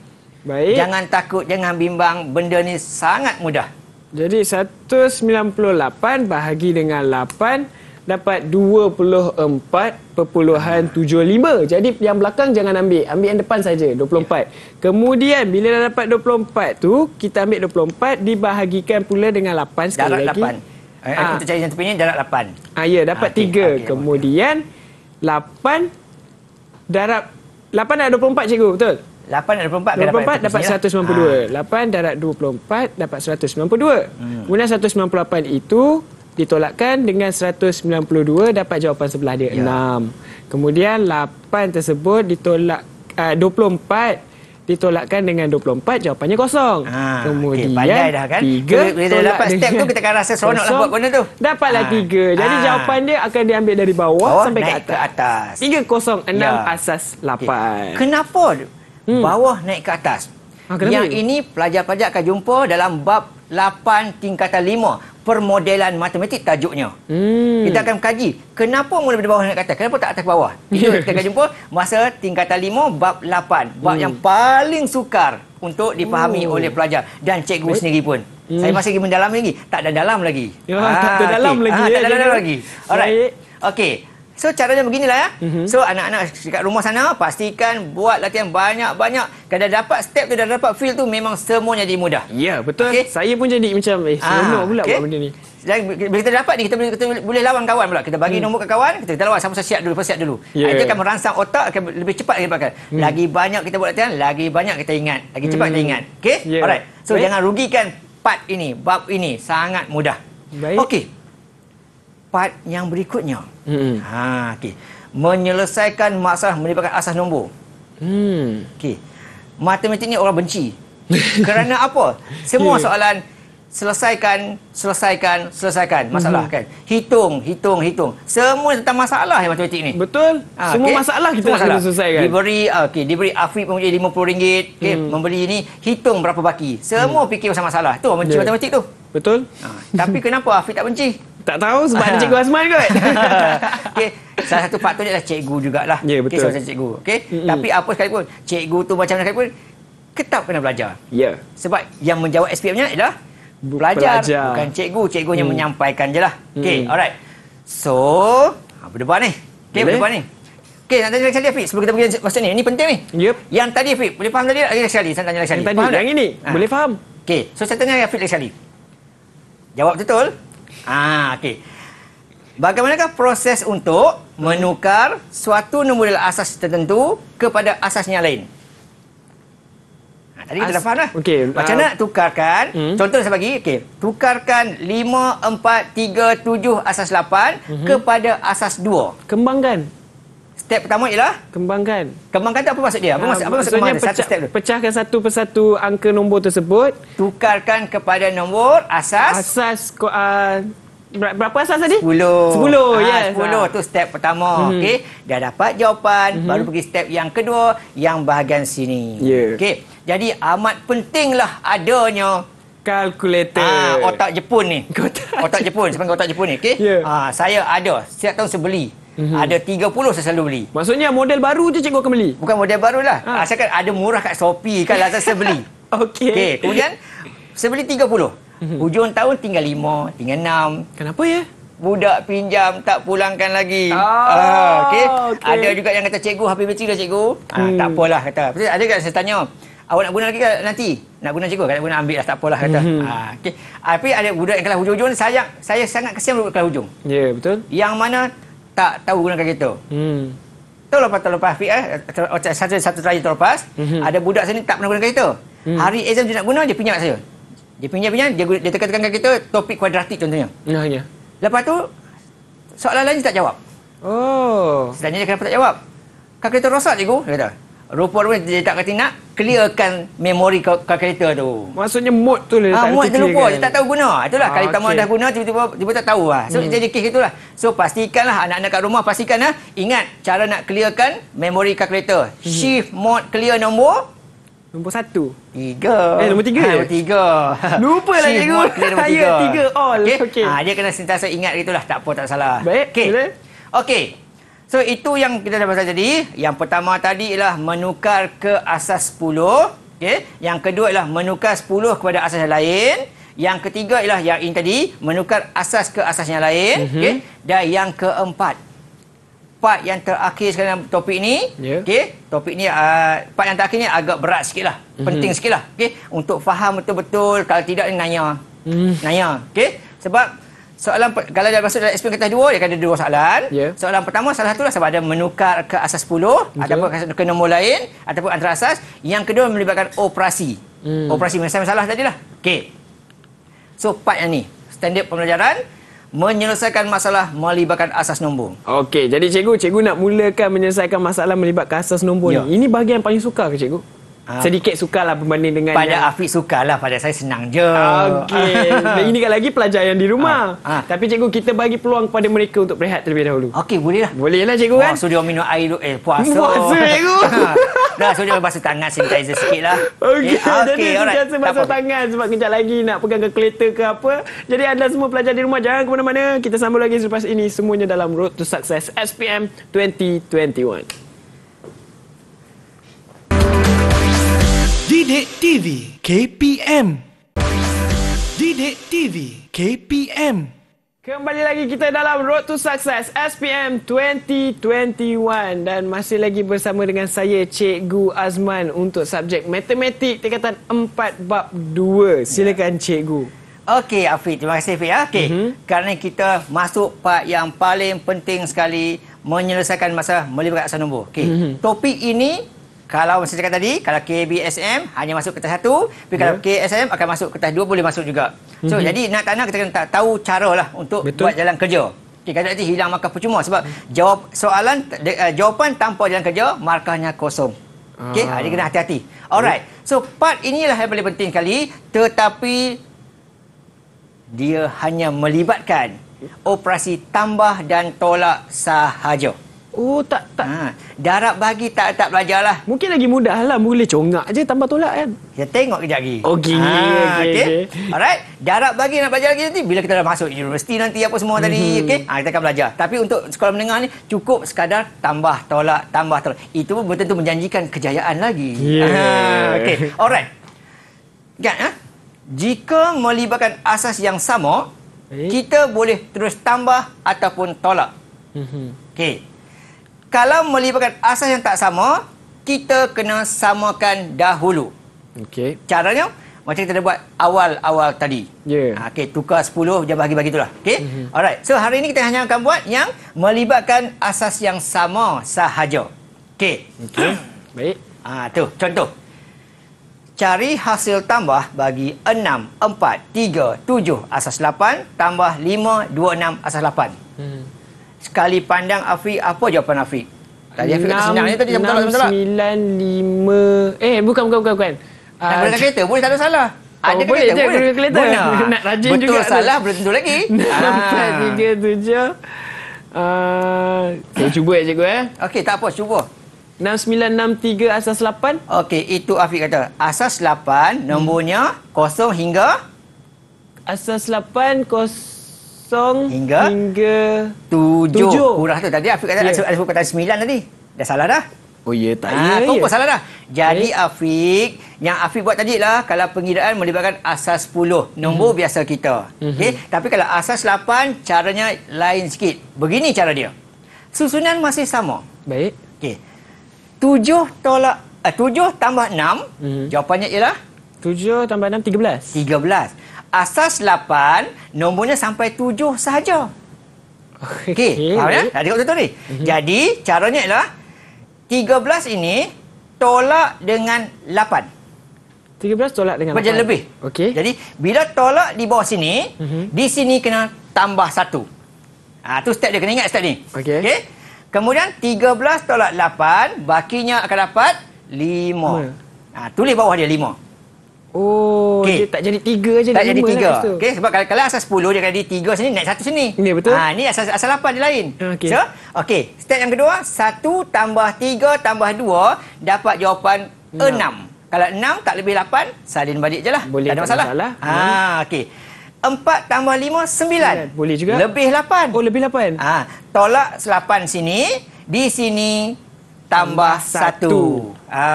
S3: Baik. Jangan takut, jangan bimbang. Benda ni sangat mudah.
S2: Jadi 198 bahagi dengan 8 dapat 24.75. Jadi yang belakang jangan ambil. Ambil yang depan saja 24. Yeah. Kemudian bila dah dapat 24 tu, kita ambil 24 dibahagikan pula dengan 8 sekali darat lagi. Darat 8. Eh, aku ah. tercari yang tepinya darat 8. Ah, ya, dapat ah, okay. 3. Okay. Kemudian 8 darat 8 dah 24 cikgu, betul? 8 dapat 8 dapat 192. Ha. 8 dapat 24 dapat 192. Ha. Hmm. Kemudian 198 itu ditolakkan dengan 192 dapat jawapan sebelah dia ya. 6. Kemudian 8 tersebut ditolak ah, uh, 24 ditolakkan dengan 24 jawapannya kosong. Ha, Kemudian okay, pandai dah kan. Tiga, bila, bila dapat step tu kita akan rasa seronok lah buat benda tu. Dapatlah 3. Ah. Ha, Jadi ha. jawapan dia akan diambil dari bawah oh, sampai ke atas. Tiga kosong enam ya. asas lapan. Okay.
S3: Kenapa hmm. bawah naik ke atas. Ha, yang ini pelajar-pelajar akan jumpa dalam bab 8 tingkatan 5 permodelan matematik tajuknya.
S1: Hmm. Kita akan
S3: kaji kenapa mula dari bawah naik ke atas, kenapa tak atas ke bawah. Itu kita akan jumpa masa tingkatan 5 bab 8, bab hmm. yang paling sukar untuk dipahami Ooh. oleh pelajar dan cikgu Baik. sendiri pun. Hmm. Saya masih lagi mendalam lagi, tak ada dalam lagi. Ya, ah, tak ada ah, dalam okay. lagi. Ah, ya, tak ada dalam ya. lagi. Alright. Okey. So caranya beginilah ya. Mm-hmm. So anak-anak dekat rumah sana pastikan buat latihan banyak-banyak. Kalau dah dapat step tu dah dapat feel tu memang semuanya jadi mudah. Ya,
S2: yeah, betul. Okay. Saya pun jadi macam eh ah, seronok pula okay. buat benda ni.
S3: Dan bila kita dapat ni kita boleh, kita boleh lawan kawan pula. Kita bagi hmm. nombor ke kawan, kita, kita lawan sama-sama siap dulu, persiap dulu. Ya, Itu ya, akan ya. merangsang otak akan lebih cepat lagi hmm. Lagi banyak kita buat latihan, lagi banyak kita ingat, lagi cepat hmm. kita ingat. Okey? Yeah. Alright. So okay. jangan rugikan part ini, bab ini sangat mudah. Baik. Okey part yang berikutnya. Hmm. Ha, okey. Menyelesaikan masalah melibatkan asas nombor. Hmm. Okey. Matematik ni orang benci. Kerana apa? Semua yeah. soalan selesaikan, selesaikan, selesaikan masalah hmm. kan. Hitung, hitung, hitung. Semua tentang masalah yang matematik ni. Betul. Ha, Semua masalah kita Semua nak masalah. selesaikan. Diberi ah, okey, diberi Afif mempunyai RM50, okey, hmm. membeli ni hitung berapa baki. Semua hmm. fikir pasal masalah. Tu benci yeah. matematik tu.
S2: Betul. Ha,
S3: tapi kenapa Afif tak benci? tak
S2: tahu sebab ada cikgu
S3: Azman kot. okay. Salah satu faktornya adalah cikgu jugalah. Ya, yeah, betul. Okay, cikgu. Okay? Mm-hmm. Tapi apa sekalipun, cikgu tu macam mana sekalipun, ketap kena belajar. Ya. Yeah. Sebab yang menjawab SPM-nya adalah belajar. belajar. Bukan cikgu. Cikgu hanya mm. menyampaikan je lah. Okay, mm. alright. So, apa ha, debat ni? Okay, apa debat ni? Okay, nanti tanya lagi sekali, Fik. Sebelum kita pergi masa ni. Ini penting ni. Yep. Yang tadi, Fik. Boleh faham tadi? Lagi sekali. Saya tanya lagi sekali. Yang tadi, yang
S2: ini. Ha. Boleh faham.
S3: Okay, so saya tanya Fik lagi sekali. Jawab betul. Ah, okey. Bagaimanakah proses untuk menukar suatu nombor asas tertentu kepada asas yang lain? Ah, tadi kita As- dah faham lah. Okay, Macam uh, tukarkan, hmm. contoh saya bagi, okay, tukarkan 5, 4, 3, 7 asas 8 hmm. kepada asas 2. Kembangkan step pertama
S2: ialah kembangkan. Kembangkan tu apa maksud dia? Apa ha, maksud apa maksud kembangkan? Pecah, satu step tu. Pecahkan satu persatu angka nombor tersebut, tukarkan kepada nombor asas. Asas uh,
S3: Berapa asas tadi? 10. 10, ah, Yes. 10 ha. tu step pertama. Mm-hmm. Okey, dah dapat jawapan, mm-hmm. baru pergi step yang kedua yang bahagian sini. Yeah. Okey. Jadi amat pentinglah adanya kalkulator. Ah, ha, otak Jepun ni. Otak, otak Jepun, sepanjang otak Jepun ni, okay Yeah. Ya. Ha, saya ada, setiap tahun saya beli. -hmm. Ada 30 saya selalu beli. Maksudnya model baru tu cikgu akan beli? Bukan model baru lah. Ha. Ah. Saya ada murah kat Shopee kan lah saya beli. Okey. Okay. Kemudian saya beli 30. Mhm. Hujung tahun tinggal 5, tinggal 6. Kenapa ya? Budak pinjam tak pulangkan lagi. Ah, ah okey. Okay. Ada juga yang kata cikgu habis baterai dah cikgu. Ah, hmm. Ah, tak apalah kata. Ada kan saya tanya. Awak nak guna lagi ke nanti? Nak guna cikgu? Kalau guna ambil lah. Tak apalah kata. Mm-hmm. Ha, ah, okay. Tapi ada budak yang kelas hujung-hujung. Saya, saya sangat kesian budak kelas hujung. Ya, yeah, betul. Yang mana tak tahu gunakan kereta. Hmm. Tahu lepas terlepas eh, satu satu terakhir terlepas, hmm. ada budak sini tak pernah gunakan kereta. Hmm. Hari exam dia nak guna, dia pinjam saya. Dia pinjam-pinjam, dia, dia tekan-tekan kereta, topik kuadratik contohnya. Nah, ya. Lepas tu, soalan lain dia tak jawab. Oh. Sedangnya dia kenapa tak jawab? Kak kereta rosak cikgu, dia kata rupa-rupa dia tak kata nak clearkan memori kalkulator. tu maksudnya mood tu dia ha, tak mood terlupa kan? dia tak tahu guna itulah ah, kalau kali pertama okay. dah guna tiba-tiba tiba tak tahu lah. so hmm. jadi kes itulah so pastikanlah anak-anak kat rumah pastikanlah ingat cara nak clearkan memori kalkulator. hmm. shift mode clear nombor Nombor satu Tiga Eh nombor tiga ah, Nombor tiga Lupa lah cikgu Saya tiga all Okay, okay. Ha, Dia kena sentiasa ingat gitulah. Tak apa tak salah Baik Okay, okay. So itu yang kita dah bahas tadi. Yang pertama tadi ialah menukar ke asas 10. Okay. Yang kedua ialah menukar 10 kepada asas yang lain. Yang ketiga ialah yang ini tadi menukar asas ke asas yang lain. Mm-hmm. Okay. Dan yang keempat. Part yang terakhir sekarang topik ini, Yeah. Okay. Topik ini uh, ah, part yang terakhir ni agak berat sikit lah. Mm-hmm. Penting sikit lah. Okay. Untuk faham betul-betul kalau tidak ni nanya. Mm. Nanya. Okay. Sebab Soalan kalau dah masuk dalam SPM kertas 2 dia akan ada dua soalan. Yeah. Soalan pertama salah satulah sebab ada menukar ke asas 10 okay. ataupun ke nombor lain ataupun antara asas. Yang kedua melibatkan operasi. Hmm. Operasi macam salah tadi lah. Okey. So part yang ni standard pembelajaran
S2: menyelesaikan masalah melibatkan asas nombor. Okey, jadi cikgu, cikgu nak mulakan menyelesaikan masalah melibatkan asas nombor yeah. ni. Ya. Ini bahagian paling sukar ke cikgu? Ah. Sedikit suka lah berbanding dengan Pada yang... Afiq lah, Pada saya senang je Okey Ini kat lagi pelajar yang di rumah ha. Ha. Tapi cikgu kita bagi peluang Kepada mereka untuk berehat terlebih dahulu Okey boleh lah Boleh lah cikgu kan Suruh dia minum air Eh puasa Puasa cikgu ha.
S3: Dah suruh dia basuh tangan Sanitizer sikit lah Okey okay. Eh, jadi okay. sentiasa right. basuh
S2: tangan Sebab kejap lagi Nak pegang kalkulator ke apa Jadi anda semua pelajar di rumah Jangan ke mana-mana Kita sambung lagi selepas ini Semuanya dalam Road to Success SPM 2021
S1: Didik TV
S2: KPM Didik TV KPM Kembali lagi kita dalam Road to Success SPM 2021 dan masih lagi bersama dengan saya Cikgu Azman untuk subjek matematik tingkatan 4 bab 2. Silakan ya. Cikgu. Okey Afi, terima kasih Afi. Ya. Okey. Mm-hmm. Kerana
S3: kita masuk part yang paling penting sekali menyelesaikan masalah melibatkan asal nombor. Okey. Mm-hmm. Topik ini kalau macam cakap tadi, kalau KBSM hanya masuk kertas satu, tapi kalau yeah. KSM akan masuk kertas dua boleh masuk juga. So, mm -hmm. jadi nak tak nak kita kena tahu cara lah untuk Betul. buat jalan kerja. Okay, kata nanti hilang markah percuma sebab jawab soalan uh, jawapan tanpa jalan kerja, markahnya kosong. Okey, ah. Ha, jadi kena hati-hati. Alright, so part inilah yang paling penting kali, tetapi dia hanya melibatkan operasi tambah dan tolak sahaja. Oh tak tak. Ha,
S2: darab bagi tak tak belajarlah. Mungkin lagi mudah lah boleh congak aje tambah tolak kan. Ya
S3: tengok kejap lagi.
S2: Oh, ha, okey. Ha, okay. okay. Alright. Darab bagi nak
S3: belajar lagi nanti bila kita dah masuk universiti nanti apa semua tadi mm-hmm. okey. Ha, kita akan belajar. Tapi untuk sekolah menengah ni cukup sekadar tambah tolak tambah tolak. Itu pun tentu menjanjikan kejayaan lagi. Yeah. Ha, okey. Alright. Kan Ha? Jika melibatkan asas yang sama, eh? kita boleh terus tambah ataupun tolak. Mhm. Okey kalau melibatkan asas yang tak sama, kita kena samakan dahulu. Okey. Caranya macam kita dah buat awal-awal tadi. Ya. Yeah. Ha, okey, tukar 10 je bagi-bagi itulah. Okey. Mm-hmm. Alright. So hari ini kita hanya akan buat yang melibatkan asas yang sama sahaja. Okey. Okey. Baik. Ah tu, contoh. Cari hasil tambah bagi 6, 4, 3, 7 asas 8 tambah 5, 2, 6 asas 8. Hmm sekali pandang Afiq apa jawapan Afiq tadi Afiq kata senang tadi jangan tolak sebentar
S2: sembilan lima eh bukan bukan bukan bukan uh, nak berada ah, kereta boleh tak ada salah oh, ada boleh kereta, je, boleh. kereta. Boleh. nak rajin betul juga betul salah boleh tentu lagi enam ah. tiga
S3: tujuh saya ah, eh, cuba ya eh, cikgu eh Okey tak apa cuba 6963 asas 8 Okey itu Afiq kata Asas 8 nombornya hmm. kosong hingga Asas 8 kosong kosong hingga, hingga tujuh. tujuh. Kurang tu tadi Afiq kata yeah. ada sebut sembilan tadi. Dah salah dah.
S2: Oh ya, yeah, tak ha, ya. Yeah. salah dah.
S3: Jadi yeah. Afiq, yang Afiq buat tadi lah kalau pengiraan melibatkan asas sepuluh Nombor hmm. biasa kita. Mm-hmm. Okay? Tapi kalau asas lapan, caranya lain sikit. Begini cara dia. Susunan masih sama. Baik. Okay. Tujuh tolak eh, Tujuh tambah enam mm-hmm. Jawapannya ialah Tujuh tambah enam Tiga belas Tiga belas asas 8, nombornya sampai 7 sahaja. Okey, okay. faham ya? Dah tengok tu ni. Mm -hmm. Jadi, caranya ialah 13 ini tolak dengan 8. 13 tolak dengan Macam 8? Macam lebih. Okey. Jadi, bila tolak di bawah sini, mm -hmm. di sini kena tambah 1. Ha, tu step dia, kena ingat step ni. Okey. Okay. Kemudian, 13 tolak 8, bakinya akan dapat 5. Ha, tulis bawah dia 5.
S2: Oh, okay. dia tak jadi tiga aja. Tak jadi tiga. Lah, okay,
S3: sebab kalau, kalau asal sepuluh, dia akan jadi tiga sini, naik satu sini. Ini betul. Ha, ni asal, asal lapan dia lain. Okay. So, okay. Step yang kedua, satu tambah tiga tambah dua, dapat jawapan enam. enam. Kalau enam tak lebih lapan, salin balik je lah. Boleh, tak ada masalah. masalah. Ha, hmm. okay. Empat tambah lima, sembilan. Boleh juga. Lebih lapan. Oh, lebih lapan. Ha, tolak selapan sini, di sini, tambah 1. Uh,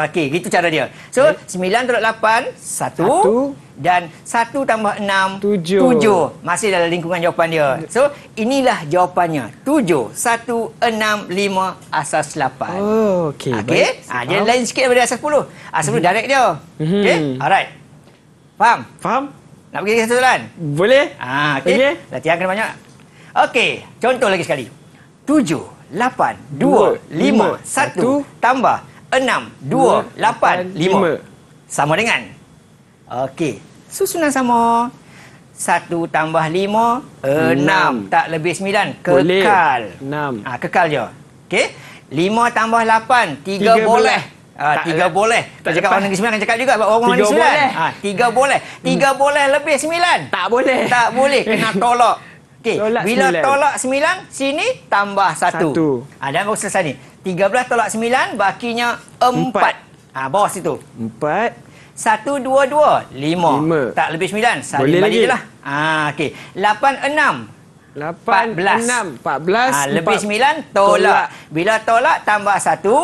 S3: Okey, gitu cara dia. So, okay. 9 tolak 8, 1. 1. Dan 1 tambah 6, 7. 7. Masih dalam lingkungan jawapan dia. Ya. So, inilah jawapannya. 7, 1, 6, 5, asas 8. Oh, Okey, okay. baik. Ah, dia faham. lain sikit daripada asas 10. Asas 10 direct dia. Okey, mhm. alright. Faham? Faham. Nak pergi ke soalan? Boleh. Ah, Okey, okay. latihan kena banyak. Okey, contoh lagi sekali. 7 lapan dua lima satu tambah enam dua lapan lima sama dengan okey susunan sama satu tambah lima enam tak lebih sembilan kekal enam ha, kekal je okey lima tambah lapan tiga, boleh Ha, tak tiga le- boleh. Kau cakap orang negeri sembilan, kan cakap juga orang orang negeri sembilan. Ah, tiga boleh. Tiga hmm. boleh lebih sembilan. Tak boleh. Tak boleh. Kena tolak. Okey, bila 9. tolak sembilan, sini tambah Satu. Satu. Ha, ah, dan baru selesai ni. Tiga belas tolak sembilan, bakinya empat. 4. Ha, ah, bawah situ. Empat. Satu dua dua 5. lima. Tak lebih sembilan. Saya Boleh lagi. Je lah. Ha, ah, okay. Lapan 6. 8, 14. 6, 14. lebih sembilan, tolak. tolak. Bila tolak, tambah satu.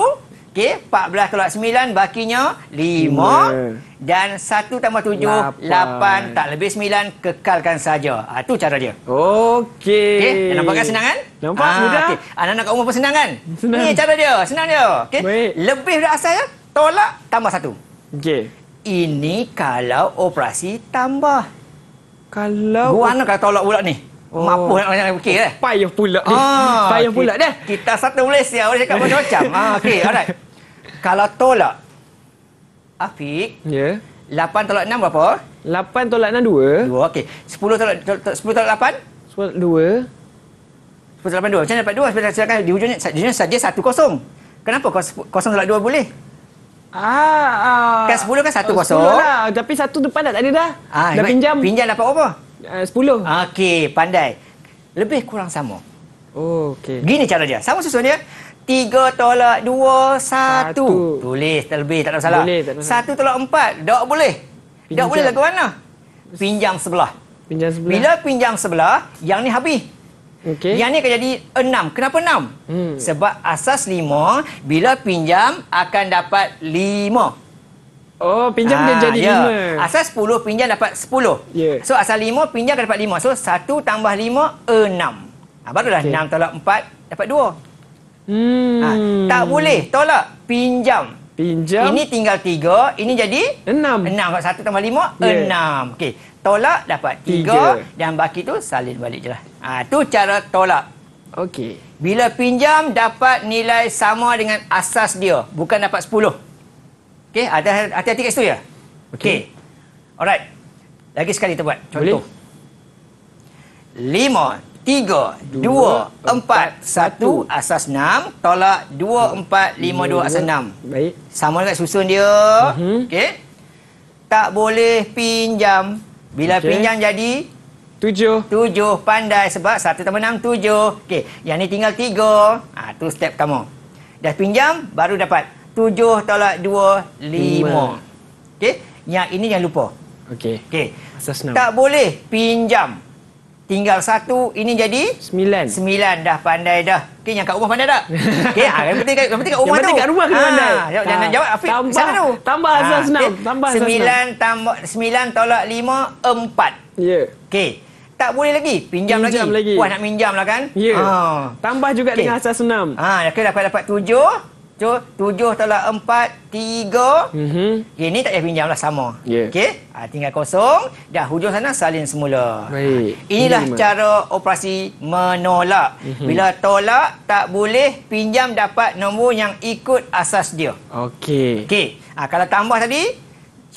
S3: Okey, 14 tolak 9, bakinya 5. Yeah. Dan 1 tambah 7, 8. 8. Tak lebih 9, kekalkan saja. Ha, itu cara dia. Okey. Okey, nampak kan ah, senang kan? Nampak, ha, mudah. Okay. Anak-anak kat rumah pun senang kan? Senang. Ini cara dia, senang dia. Okey, lebih dah asal ya? tolak tambah 1. Okey. Ini kalau operasi tambah. Kalau... buang kalau tolak pula ni? Oh. Mampu nak banyak fikir eh. Payah pula. Ah, payah pula dah. Kita satu Malaysia boleh cakap macam-macam. ah, okey, alright. Kalau tolak Afiq, ya. Yeah. 8 tolak 6 berapa? 8 tolak 6 2. 2 Okay, 10 tolak 10 tolak 8? 10 2. 10 tolak 8 2. Macam mana dapat 2? Sebab silakan di hujungnya saja saja 1 0. Kenapa kosong tolak 2 boleh?
S2: Ah, ah, kan 10 kan 1 kosong. Oh, Tapi 1 depan dah tak ada dah.
S3: Ah, dah pinjam.
S2: Pinjam dapat apa?
S3: Eh, sepuluh. Okey, pandai. Lebih kurang sama. Oh, okey. Gini cara dia. Sama susun dia. Tiga tolak dua, satu. satu. Tulis tak lebih, tak ada masalah. Boleh, tak ada masalah. Satu tolak empat, tak boleh. Tak boleh lah ke mana? Pinjam sebelah. Pinjam sebelah. Bila pinjam sebelah, yang ni habis. Okay. Yang ni akan jadi enam. Kenapa enam? Hmm. Sebab asas lima, bila pinjam akan dapat lima. Oh, pinjam dia ah, jadi yeah. 5. Asal 10, pinjam dapat 10. Yeah. So, asal 5, pinjam dapat 5. So, 1 tambah 5, 6. Ha, barulah okay. 6 tolak 4, dapat 2. Hmm. Ha, tak boleh, tolak. Pinjam. Pinjam. Ini tinggal 3, ini jadi? 6. 6, 1 tambah 5, yeah. 6. Okey, tolak dapat 3. Dan baki tu salin balik je lah. Ha, tu cara tolak. Okey. Bila pinjam, dapat nilai sama dengan asas dia. Bukan dapat 10. Okey, ada hati-hati kat situ ya. Okey. Okay. Alright. Lagi sekali kita buat contoh. Boleh. 5 3 2 4 1 asas enam, tolak dua empat lima dua asas enam. Baik. Sama dengan susun dia. Uh-huh. Okey. Tak boleh pinjam. Bila okay. pinjam jadi tujuh. Tujuh. pandai sebab satu tambah enam tujuh. Okey, yang ni tinggal tiga. Ah ha, step kamu. Dah pinjam baru dapat. Tujuh tolak dua Lima Okey Yang ini jangan lupa
S2: Okey Okay. Tak
S3: boleh pinjam Tinggal satu Ini jadi Sembilan Sembilan dah pandai dah Okey yang kat rumah pandai tak? Okey ha, yang penting kat, rumah yang tu Yang penting kat rumah kena ah, pandai ha, Jangan ha, jawab Afiq Tambah Tambah asas ha, okay. senam Tambah Sembilan tambah Sembilan tolak lima Empat Ya yeah. Okey tak boleh lagi pinjam, pinjam lagi. lagi. Puas nak pinjam lah kan? Ya. Yeah. Ha. Tambah juga okay. dengan asas senam. Ha, dah dapat dapat tujuh. So, tujuh tolak empat, tiga. Mm-hmm. Okay, ni tak payah pinjam lah, sama. Yeah. Ya. Okay, ha, tinggal kosong. Dah, hujung sana salin semula.
S2: Baik. Ha, inilah Ini cara
S3: man. operasi menolak. Mm-hmm. Bila tolak, tak boleh pinjam dapat nombor yang ikut asas dia.
S2: Okay.
S3: Okay, ha, ah, kalau tambah tadi,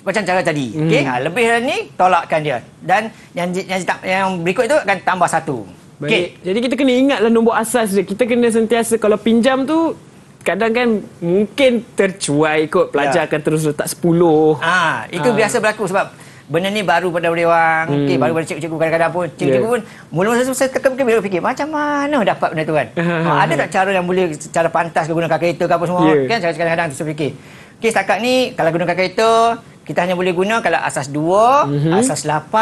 S3: macam cara tadi. Mm. Okay, ha, ah, lebih dari ni, tolakkan dia. Dan yang, yang, yang berikut itu akan tambah satu. Baik. Okay.
S2: Jadi kita kena ingatlah nombor asas dia. Kita kena sentiasa kalau pinjam tu kadang kan mungkin tercuai ikut pelajar ya. akan terus letak 10. Ah, ha, itu ha. biasa berlaku sebab
S3: benda ni baru pada orang, hmm. okay, baru pada cikgu-cikgu kadang-kadang pun, cikgu-cikgu ya. pun mula-mula yeah. saya kata mungkin fikir macam mana dapat benda tu kan. ha, ada tak cara yang boleh cara pantas guna kereta ke apa semua yeah. kan cara kadang-kadang tu fikir. Okey setakat ni kalau gunakan kereta kita hanya boleh guna kalau asas 2, mm-hmm. asas 8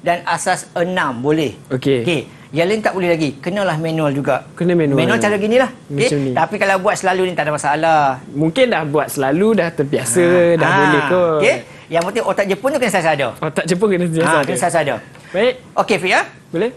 S3: dan asas 6 boleh. Okey. Okay. Yang lain tak boleh lagi. Kenalah manual juga. Kena manual. Manual cara gini lah. Okay? Eh, tapi kalau buat selalu ni tak ada masalah.
S2: Mungkin dah buat selalu, dah terbiasa, ha. dah ha. boleh kot. Okay? Yang penting otak Jepun tu kena sasada. Otak Jepun kena sasada. Ah, ha, kena sasada.
S3: Baik. Okey, Fik ya? Boleh.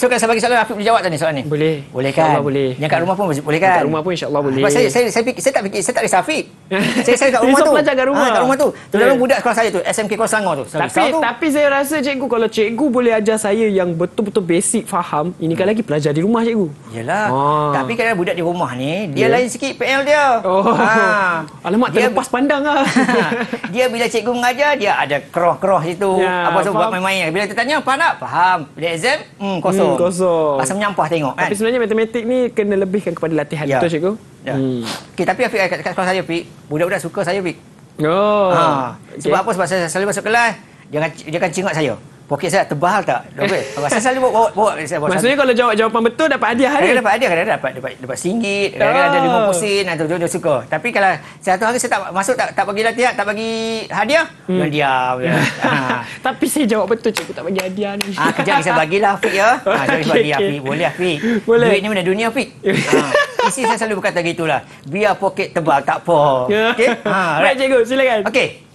S3: So kan saya bagi soalan Afiq boleh jawab tak soalan ni? Boleh. Boleh kan? Allah boleh. Yang kat rumah pun boleh kan? Yang kat kan? rumah
S2: pun insya-Allah boleh. Sebab saya saya
S3: saya, fikir, saya tak fikir saya tak risau Afiq. saya saya kat rumah tu. Saya kat ah, rumah. Ha, kat rumah tu.
S2: Tu dalam budak sekolah saya tu, SMK Kuala Selangor tu. tapi tu. tapi saya rasa cikgu kalau cikgu boleh ajar saya yang betul-betul basic faham, ini kan hmm. lagi pelajar di rumah cikgu. Yalah. Ha. Ah. Tapi kalau budak di rumah ni, dia yeah. lain
S3: sikit PL dia. Oh. Ha. Alamak dia, terlepas pandang lah. dia bila cikgu mengajar, dia ada
S2: keroh-keroh situ. Ya, apa sebab main-main.
S3: Bila tertanya, faham tak? Faham. Bila exam, hmm, kosong kosong. kosong. Rasa menyampah tengok kan. Tapi
S2: sebenarnya matematik ni kena lebihkan kepada latihan. Ya. Betul cikgu? Ya. Hmm.
S3: Okay, tapi Afiq, kat, eh, kat sekolah saya, Afiq, budak-budak suka saya, Afiq.
S2: Oh. Ha. Sebab okay. apa?
S3: Sebab saya selalu masuk kelas, dia akan, dia akan cingat saya. Poket saya tebal tak? Dobel. Okay.
S2: Saya selalu bawa bawa saya bawa. Maksudnya kalau jawab jawapan betul dapat hadiah hari. Eh, dapat hadiah
S3: kadang dapat dapat dapat singgit, kadang, ada oh. lima pusin atau dia suka. Tapi kalau satu hari saya tak masuk tak tak bagi latihan, tak bagi hadiah, hmm. dia ha.
S2: Tapi saya jawab betul cikgu tak bagi hadiah ni. Ah ha, kejap saya bagilah Fik
S3: ya. Ah ha, bagi okay. Afik. boleh Afik. Boleh. Duit ni mana dunia Fik. ha. Ah, isi saya selalu berkata gitulah. Biar poket tebal tak apa. Ya. Okey. Ha, ah, right. Baik cikgu, silakan. Okey.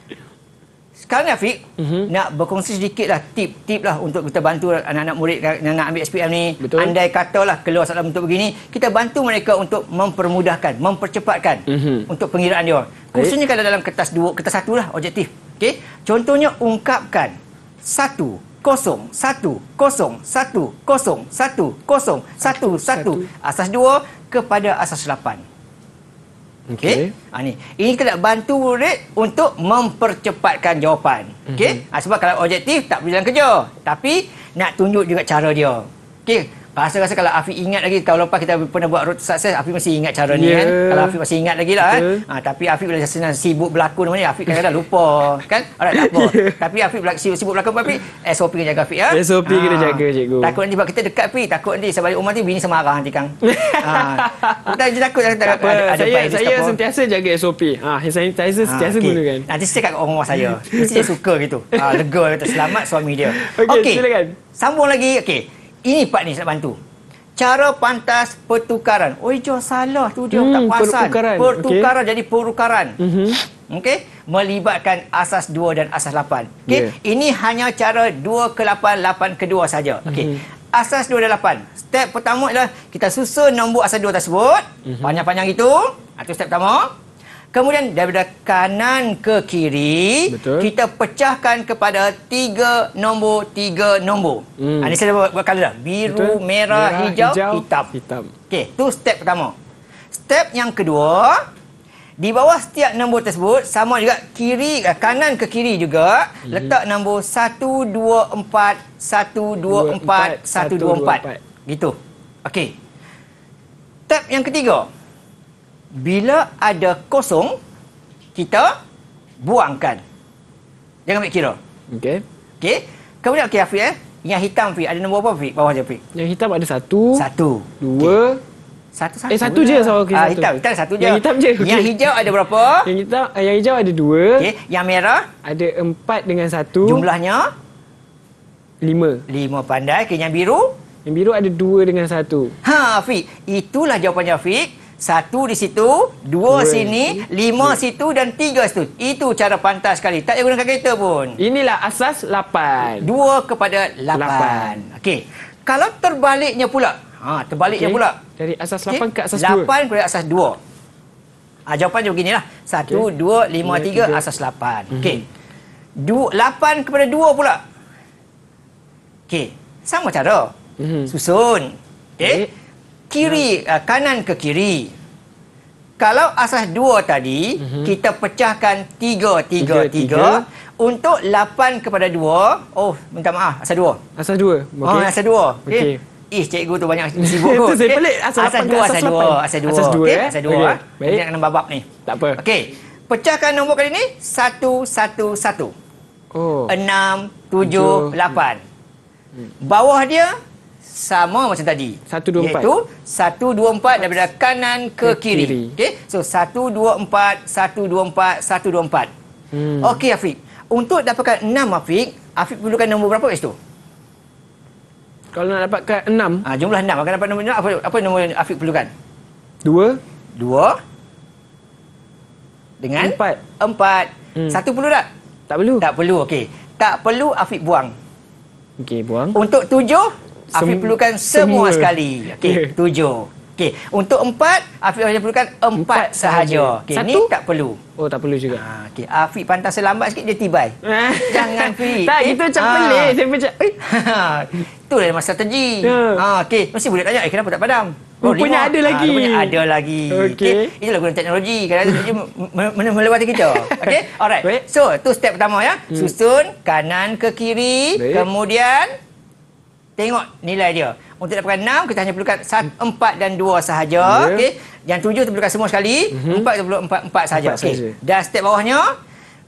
S3: Sekarang ni Afiq mm-hmm. Nak berkongsi sedikit lah Tip Tip lah untuk kita bantu Anak-anak murid Yang nak ambil SPM ni Betul. Andai kata lah Keluar salah bentuk begini Kita bantu mereka untuk Mempermudahkan Mempercepatkan mm-hmm. Untuk pengiraan dia Khususnya eh. kalau dalam kertas dua Kertas satu lah Objektif okay? Contohnya Ungkapkan Satu kosong, satu, kosong, satu, kosong, satu, kosong, satu, satu, satu, asas dua kepada asas lapan. Okey. Okay. Ha, ah, ni. Ini kita nak bantu murid untuk mempercepatkan jawapan. Okey. Mm-hmm. Ha, sebab kalau objektif tak boleh jalan kerja. Tapi nak tunjuk juga cara dia. Okey. Pasal ah, rasa kalau Afi ingat lagi kalau lepas kita pernah buat road success Afi masih ingat cara ni yeah. kan. Kalau Afi masih ingat lagi lah. Yeah. Eh. Ha, tapi Afi bila senang sibuk berlakon namanya Afi kadang-kadang lupa kan. Alright tak apa. Yeah. Tapi Afi bila sibuk berlakon tapi SOP kena jaga Afi ya. SOP ha. kena ah. jaga cikgu. Takut nanti sebab kita dekat Afi takut nanti sebab balik rumah ni bini semarah nanti kang. ha. Bukan je takut tak, apa. saya saya, saya
S2: sentiasa jaga SOP. Ha hand sanitizer sentiasa ha, okay. gunakan. Nanti saya cakap kat orang rumah saya. Mesti suka
S3: gitu. Ha lega kata selamat suami dia. Okey okay. silakan. Sambung lagi. Okey. Ini Pak ni saya bantu. Cara pantas pertukaran. Oh, Joe salah tu dia hmm, tak perasan. Pertukaran, pertukaran okay. jadi perukaran. Mm-hmm. Okey. Melibatkan asas 2 dan asas 8. Okey. Yeah. Ini hanya cara 2 ke 8, 8 ke 2 saja. Okey. Mm-hmm. Asas 2 dan 8. Step pertama adalah kita susun nombor asas 2 tersebut. Mm-hmm. Panjang-panjang itu. Itu step pertama. Kemudian daripada kanan ke kiri, Betul. kita pecahkan kepada tiga nombor, tiga nombor. Hmm. Ini ah, saya dah buat, buat dah. Biru, merah, merah hijau, hijau, hitam. hitam. Okey, tu step pertama. Step yang kedua, di bawah setiap nombor tersebut, sama juga kiri eh, kanan ke kiri juga, hmm. letak nombor 124, 124, 124. Gitu. Okey. Step yang ketiga bila ada kosong kita buangkan jangan ambil kira okey okey kemudian okey Afiq eh yang hitam Afiq ada nombor apa Afiq bawah je Afiq yang hitam
S2: ada satu satu dua okay. satu, satu eh satu je, so, okay, ah, hitam hitam satu je yang hitam je okay. yang hijau ada berapa yang hitam uh, yang hijau ada dua Okey. yang merah ada empat dengan satu jumlahnya lima lima pandai okay. yang biru yang biru ada
S3: dua dengan satu ha Afiq itulah jawapannya Afiq satu di situ, dua, dua sini, lima di. situ dan tiga situ. Itu cara pantas sekali. Tak payah gunakan kereta pun. Inilah asas lapan. Dua kepada lapan. lapan. Okey. Kalau terbaliknya pula. Ha, terbaliknya okay. pula.
S2: Dari asas okay. lapan ke asas lapan dua. Lapan kepada
S3: asas dua. Ha, jawapannya beginilah. Satu, okay. dua, lima, dua, tiga, tiga, asas lapan. Mm-hmm. Okey. Lapan kepada dua pula. Okey. Sama cara. Mm-hmm. Susun. Okey. Okay kiri uh, kanan ke kiri. Kalau asas dua tadi mm -hmm. kita pecahkan tiga tiga tiga, tiga. tiga. untuk lapan kepada dua. Oh, minta maaf asas dua. Asas dua. Ah, okay. Oh, asas dua. Okay. Eh, okay. Ih, cikgu tu banyak sibuk kot. Itu saya eh, pelik. Asas 2, asas 2. Asas 2, asas 2. Okay? Eh? Asas 2. Okay. Ha? Baik. kena babak ni. Tak apa. Okey. Pecahkan nombor kali ni. 1, 1, 1. Oh. 6, 7, 7. 8. Hmm. Bawah dia, sama macam tadi. 1 2 4. Iaitu 1 2 4 daripada kanan ke, kiri. kiri. Okey. So 1 2 4 1 2 4 1 2 4. Hmm. Okey Afiq. Untuk dapatkan 6 Afiq, Afiq perlukan nombor berapa guys tu?
S2: Kalau nak dapatkan 6. ha,
S3: ah, jumlah 6. Kalau dapat nombor apa apa nombor yang Afiq perlukan? 2 2 dengan empat. Empat. hmm. 1 perlu tak? Tak perlu. Tak perlu okey. Tak perlu Afiq buang. Okey, buang. Untuk tujuh? Afif Sem- perlukan semua, semua. sekali. Okey, yeah. tujuh. Okey, untuk empat, Afif hanya perlukan empat, empat sahaja. Okey, ini tak perlu. Oh, tak perlu juga. Ha, Okey, Afif pantas selambat sikit, dia tiba. Jangan Afif. Tak, itu macam pelik. Ah. Saya macam, eh. Itu dah masa teji. Yeah. Ya. Ha, Okey, mesti boleh tanya, eh, kenapa tak padam? Oh, punya lah. ada ah, lagi. Ha, punya ada lagi. Okey. Okay. Itulah guna teknologi. Kadang-kadang teknologi men- men- melewati kita. Okey, alright. So, tu step pertama ya. Hmm. Susun kanan ke kiri. Baik. Kemudian, Tengok nilai dia. Untuk dapatkan enam kita hanya perlukan empat dan dua sahaja. Yeah. Okay. Yang 7, kita perlukan semua sekali. Mm -hmm. 4, kita perlukan 4, 4 sahaja. 4 okay. Dan step bawahnya,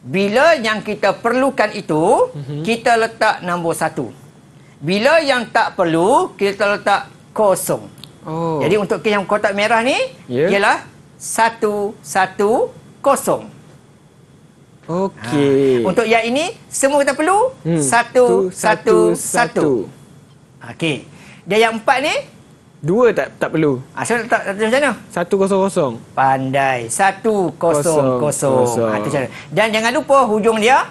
S3: bila yang kita perlukan itu, mm -hmm. kita letak nombor satu. Bila yang tak perlu, kita letak kosong. Oh. Jadi untuk yang kotak merah ni, yeah. ialah satu satu kosong.
S2: Okay. Ha. Untuk
S3: yang ini, semua kita perlu, hmm. satu satu satu. Okey. Dia yang empat ni? Dua tak tak perlu. Ah, so, tak, tak, macam mana? Satu kosong kosong. Pandai. Satu kosong kosong. kosong. kosong. Ah, ha, Dan jangan lupa hujung dia.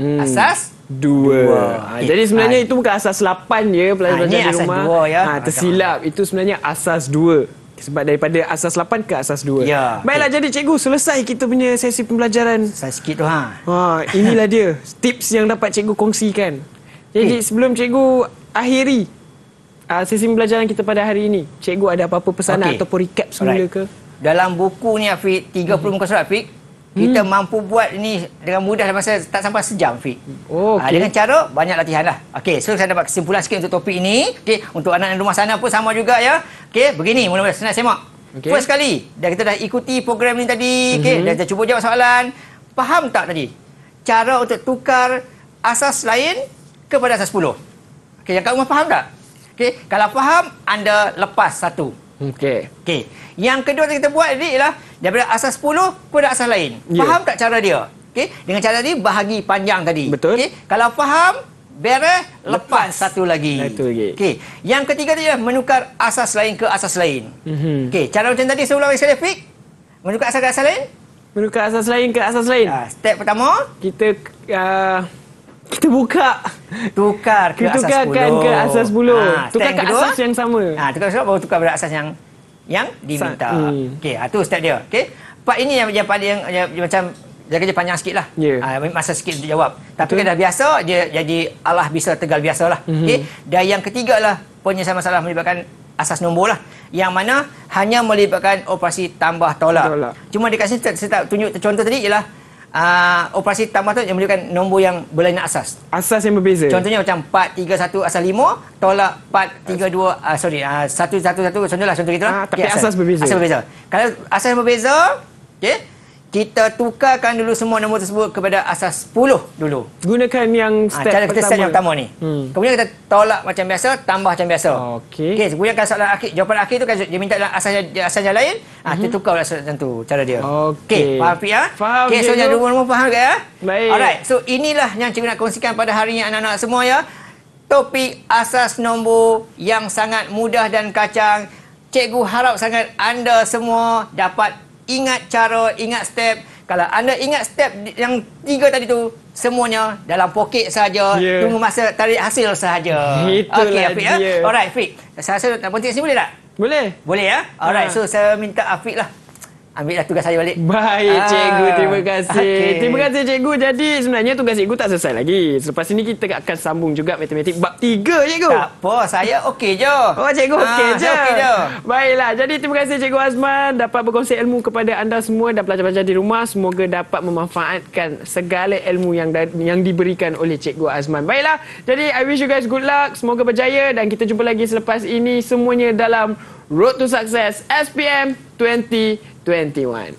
S2: Hmm. Asas dua. dua. Ha, jadi sebenarnya ha. itu bukan asas lapan je pelajaran ha, di rumah. Dua, ya. Ha tersilap. Ha. Itu sebenarnya asas dua Sebab daripada asas lapan ke asas dua. Ya. Baiklah okay. jadi cikgu selesai kita punya sesi pembelajaran. Selesai sikit tu ha. Ha inilah dia tips yang dapat cikgu kongsikan. Jadi hmm. sebelum cikgu akhiri uh, sesi pembelajaran kita pada hari ini. Cikgu ada apa-apa pesanan okay. ataupun recap semula Alright. ke? Dalam buku
S3: ni Afiq, 30 hmm. muka surat Afiq, kita hmm. mampu buat ni dengan mudah dalam masa tak sampai sejam Afiq. Oh, ah, okay. dengan cara banyak latihan lah. Okay, so saya dapat kesimpulan sikit untuk topik ini. Okay, untuk anak-anak rumah sana pun sama juga ya. Okay, begini mula-mula senang semak. Okay. First sekali, dah kita dah ikuti program ni tadi, okay, mm-hmm. dah, dah cuba jawab soalan. Faham tak tadi? Cara untuk tukar asas lain kepada asas 10. Okey, yang kat rumah faham tak? Okey, kalau faham, anda lepas satu. Okey. Okey. Yang kedua yang kita buat ni ialah daripada asas 10 kepada asas lain. Yeah. Faham tak cara dia? Okey, dengan cara ni bahagi panjang tadi. Betul. Okey, kalau faham, beres, lepas, lepas satu lagi. Satu lagi. Okey. Yang ketiga dia menukar asas lain ke asas lain. Mm-hmm. Okey, cara macam tadi saya ulang sekali fik.
S2: Menukar asas ke asas lain? Menukar asas lain ke asas lain. Uh, step pertama, kita uh, kita buka tukar ke tukarkan asas 10. Tukarkan ke asas 10. Ha, ah, tukar ke asas
S3: yang sama. Ha, tukar asas baru tukar pada asas yang yang diminta. Hmm. Okey, ha, tu step dia. Okey. pak ini yang yang paling yang, yang, yang, macam dia kerja panjang sikit lah yeah. Ya. uh, Masa sikit untuk jawab Tapi kan dah biasa Dia jadi Allah bisa tegal biasa lah mm-hmm. okay? Dan yang ketiga lah Penyelesaian masalah melibatkan Asas nombor lah Yang mana Hanya melibatkan operasi tambah tolak, tolak. Cuma dekat sini Saya tunjuk contoh tadi Ialah uh, operasi tambah tu yang menunjukkan nombor yang berlainan asas.
S2: Asas yang berbeza. Contohnya
S3: macam 431 asal 5 tolak 432 uh, ah, sorry uh, ah, 111 contohlah contoh gitulah. Uh, tapi okay, asas. asas berbeza. Asas berbeza. Kalau asas yang berbeza, okey, kita tukarkan dulu semua nombor tersebut kepada asas 10 dulu.
S2: Gunakan yang
S3: ha, step ha, cara pertama. Cara kita yang pertama ni. Hmm. Kemudian kita tolak macam biasa, tambah macam biasa. Okey. Okey, gunakan soalan akhir. Jawapan akhir tu kan dia minta dalam asas, asas yang lain. Ah, ha, uh-huh. Kita tukar lah soalan macam tu cara dia. Okey. Okay. Faham Fik ya? Faham Okey, so jangan nombor faham ke ya? Baik. Alright, so inilah yang cikgu nak kongsikan pada hari ini anak-anak semua ya. Topik asas nombor yang sangat mudah dan kacang. Cikgu harap sangat anda semua dapat ingat cara, ingat step. Kalau anda ingat step yang tiga tadi tu, semuanya dalam poket saja, yeah. tunggu masa tarik hasil saja. Okey, Afiq. Ya? Alright, Afiq. Saya rasa nak berhenti sini boleh tak? Boleh. Boleh ya? Alright, ha. so saya minta Afiq lah ambil lah tugas saya balik. Baik ah. cikgu, terima kasih. Okay. Terima
S2: kasih cikgu. Jadi sebenarnya tugas cikgu tak selesai lagi. Selepas ini kita akan sambung juga matematik bab tiga, cikgu. Tak apa, saya okey je. Oh cikgu ah, okey je. Okay je. Baiklah, jadi terima kasih cikgu Azman dapat berkongsi ilmu kepada anda semua dan pelajar-pelajar di rumah. Semoga dapat memanfaatkan segala ilmu yang yang diberikan oleh cikgu Azman. Baiklah, jadi I wish you guys good luck. Semoga berjaya dan kita jumpa lagi selepas ini semuanya dalam Road to Success SPM 2021.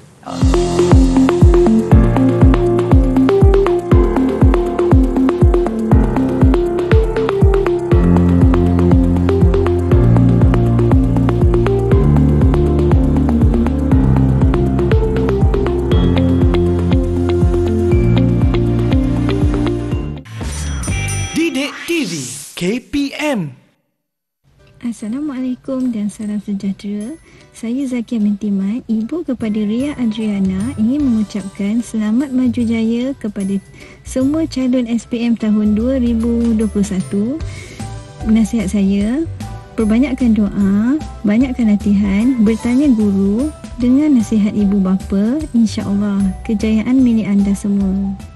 S1: TV KPM
S3: Assalamualaikum dan salam sejahtera. Saya Zakia binti Mat, ibu kepada Ria Adriana ingin mengucapkan selamat maju jaya kepada semua calon SPM tahun 2021. Nasihat saya, perbanyakkan doa, banyakkan latihan, bertanya guru, dengan nasihat ibu bapa, Insyaallah kejayaan milik anda semua.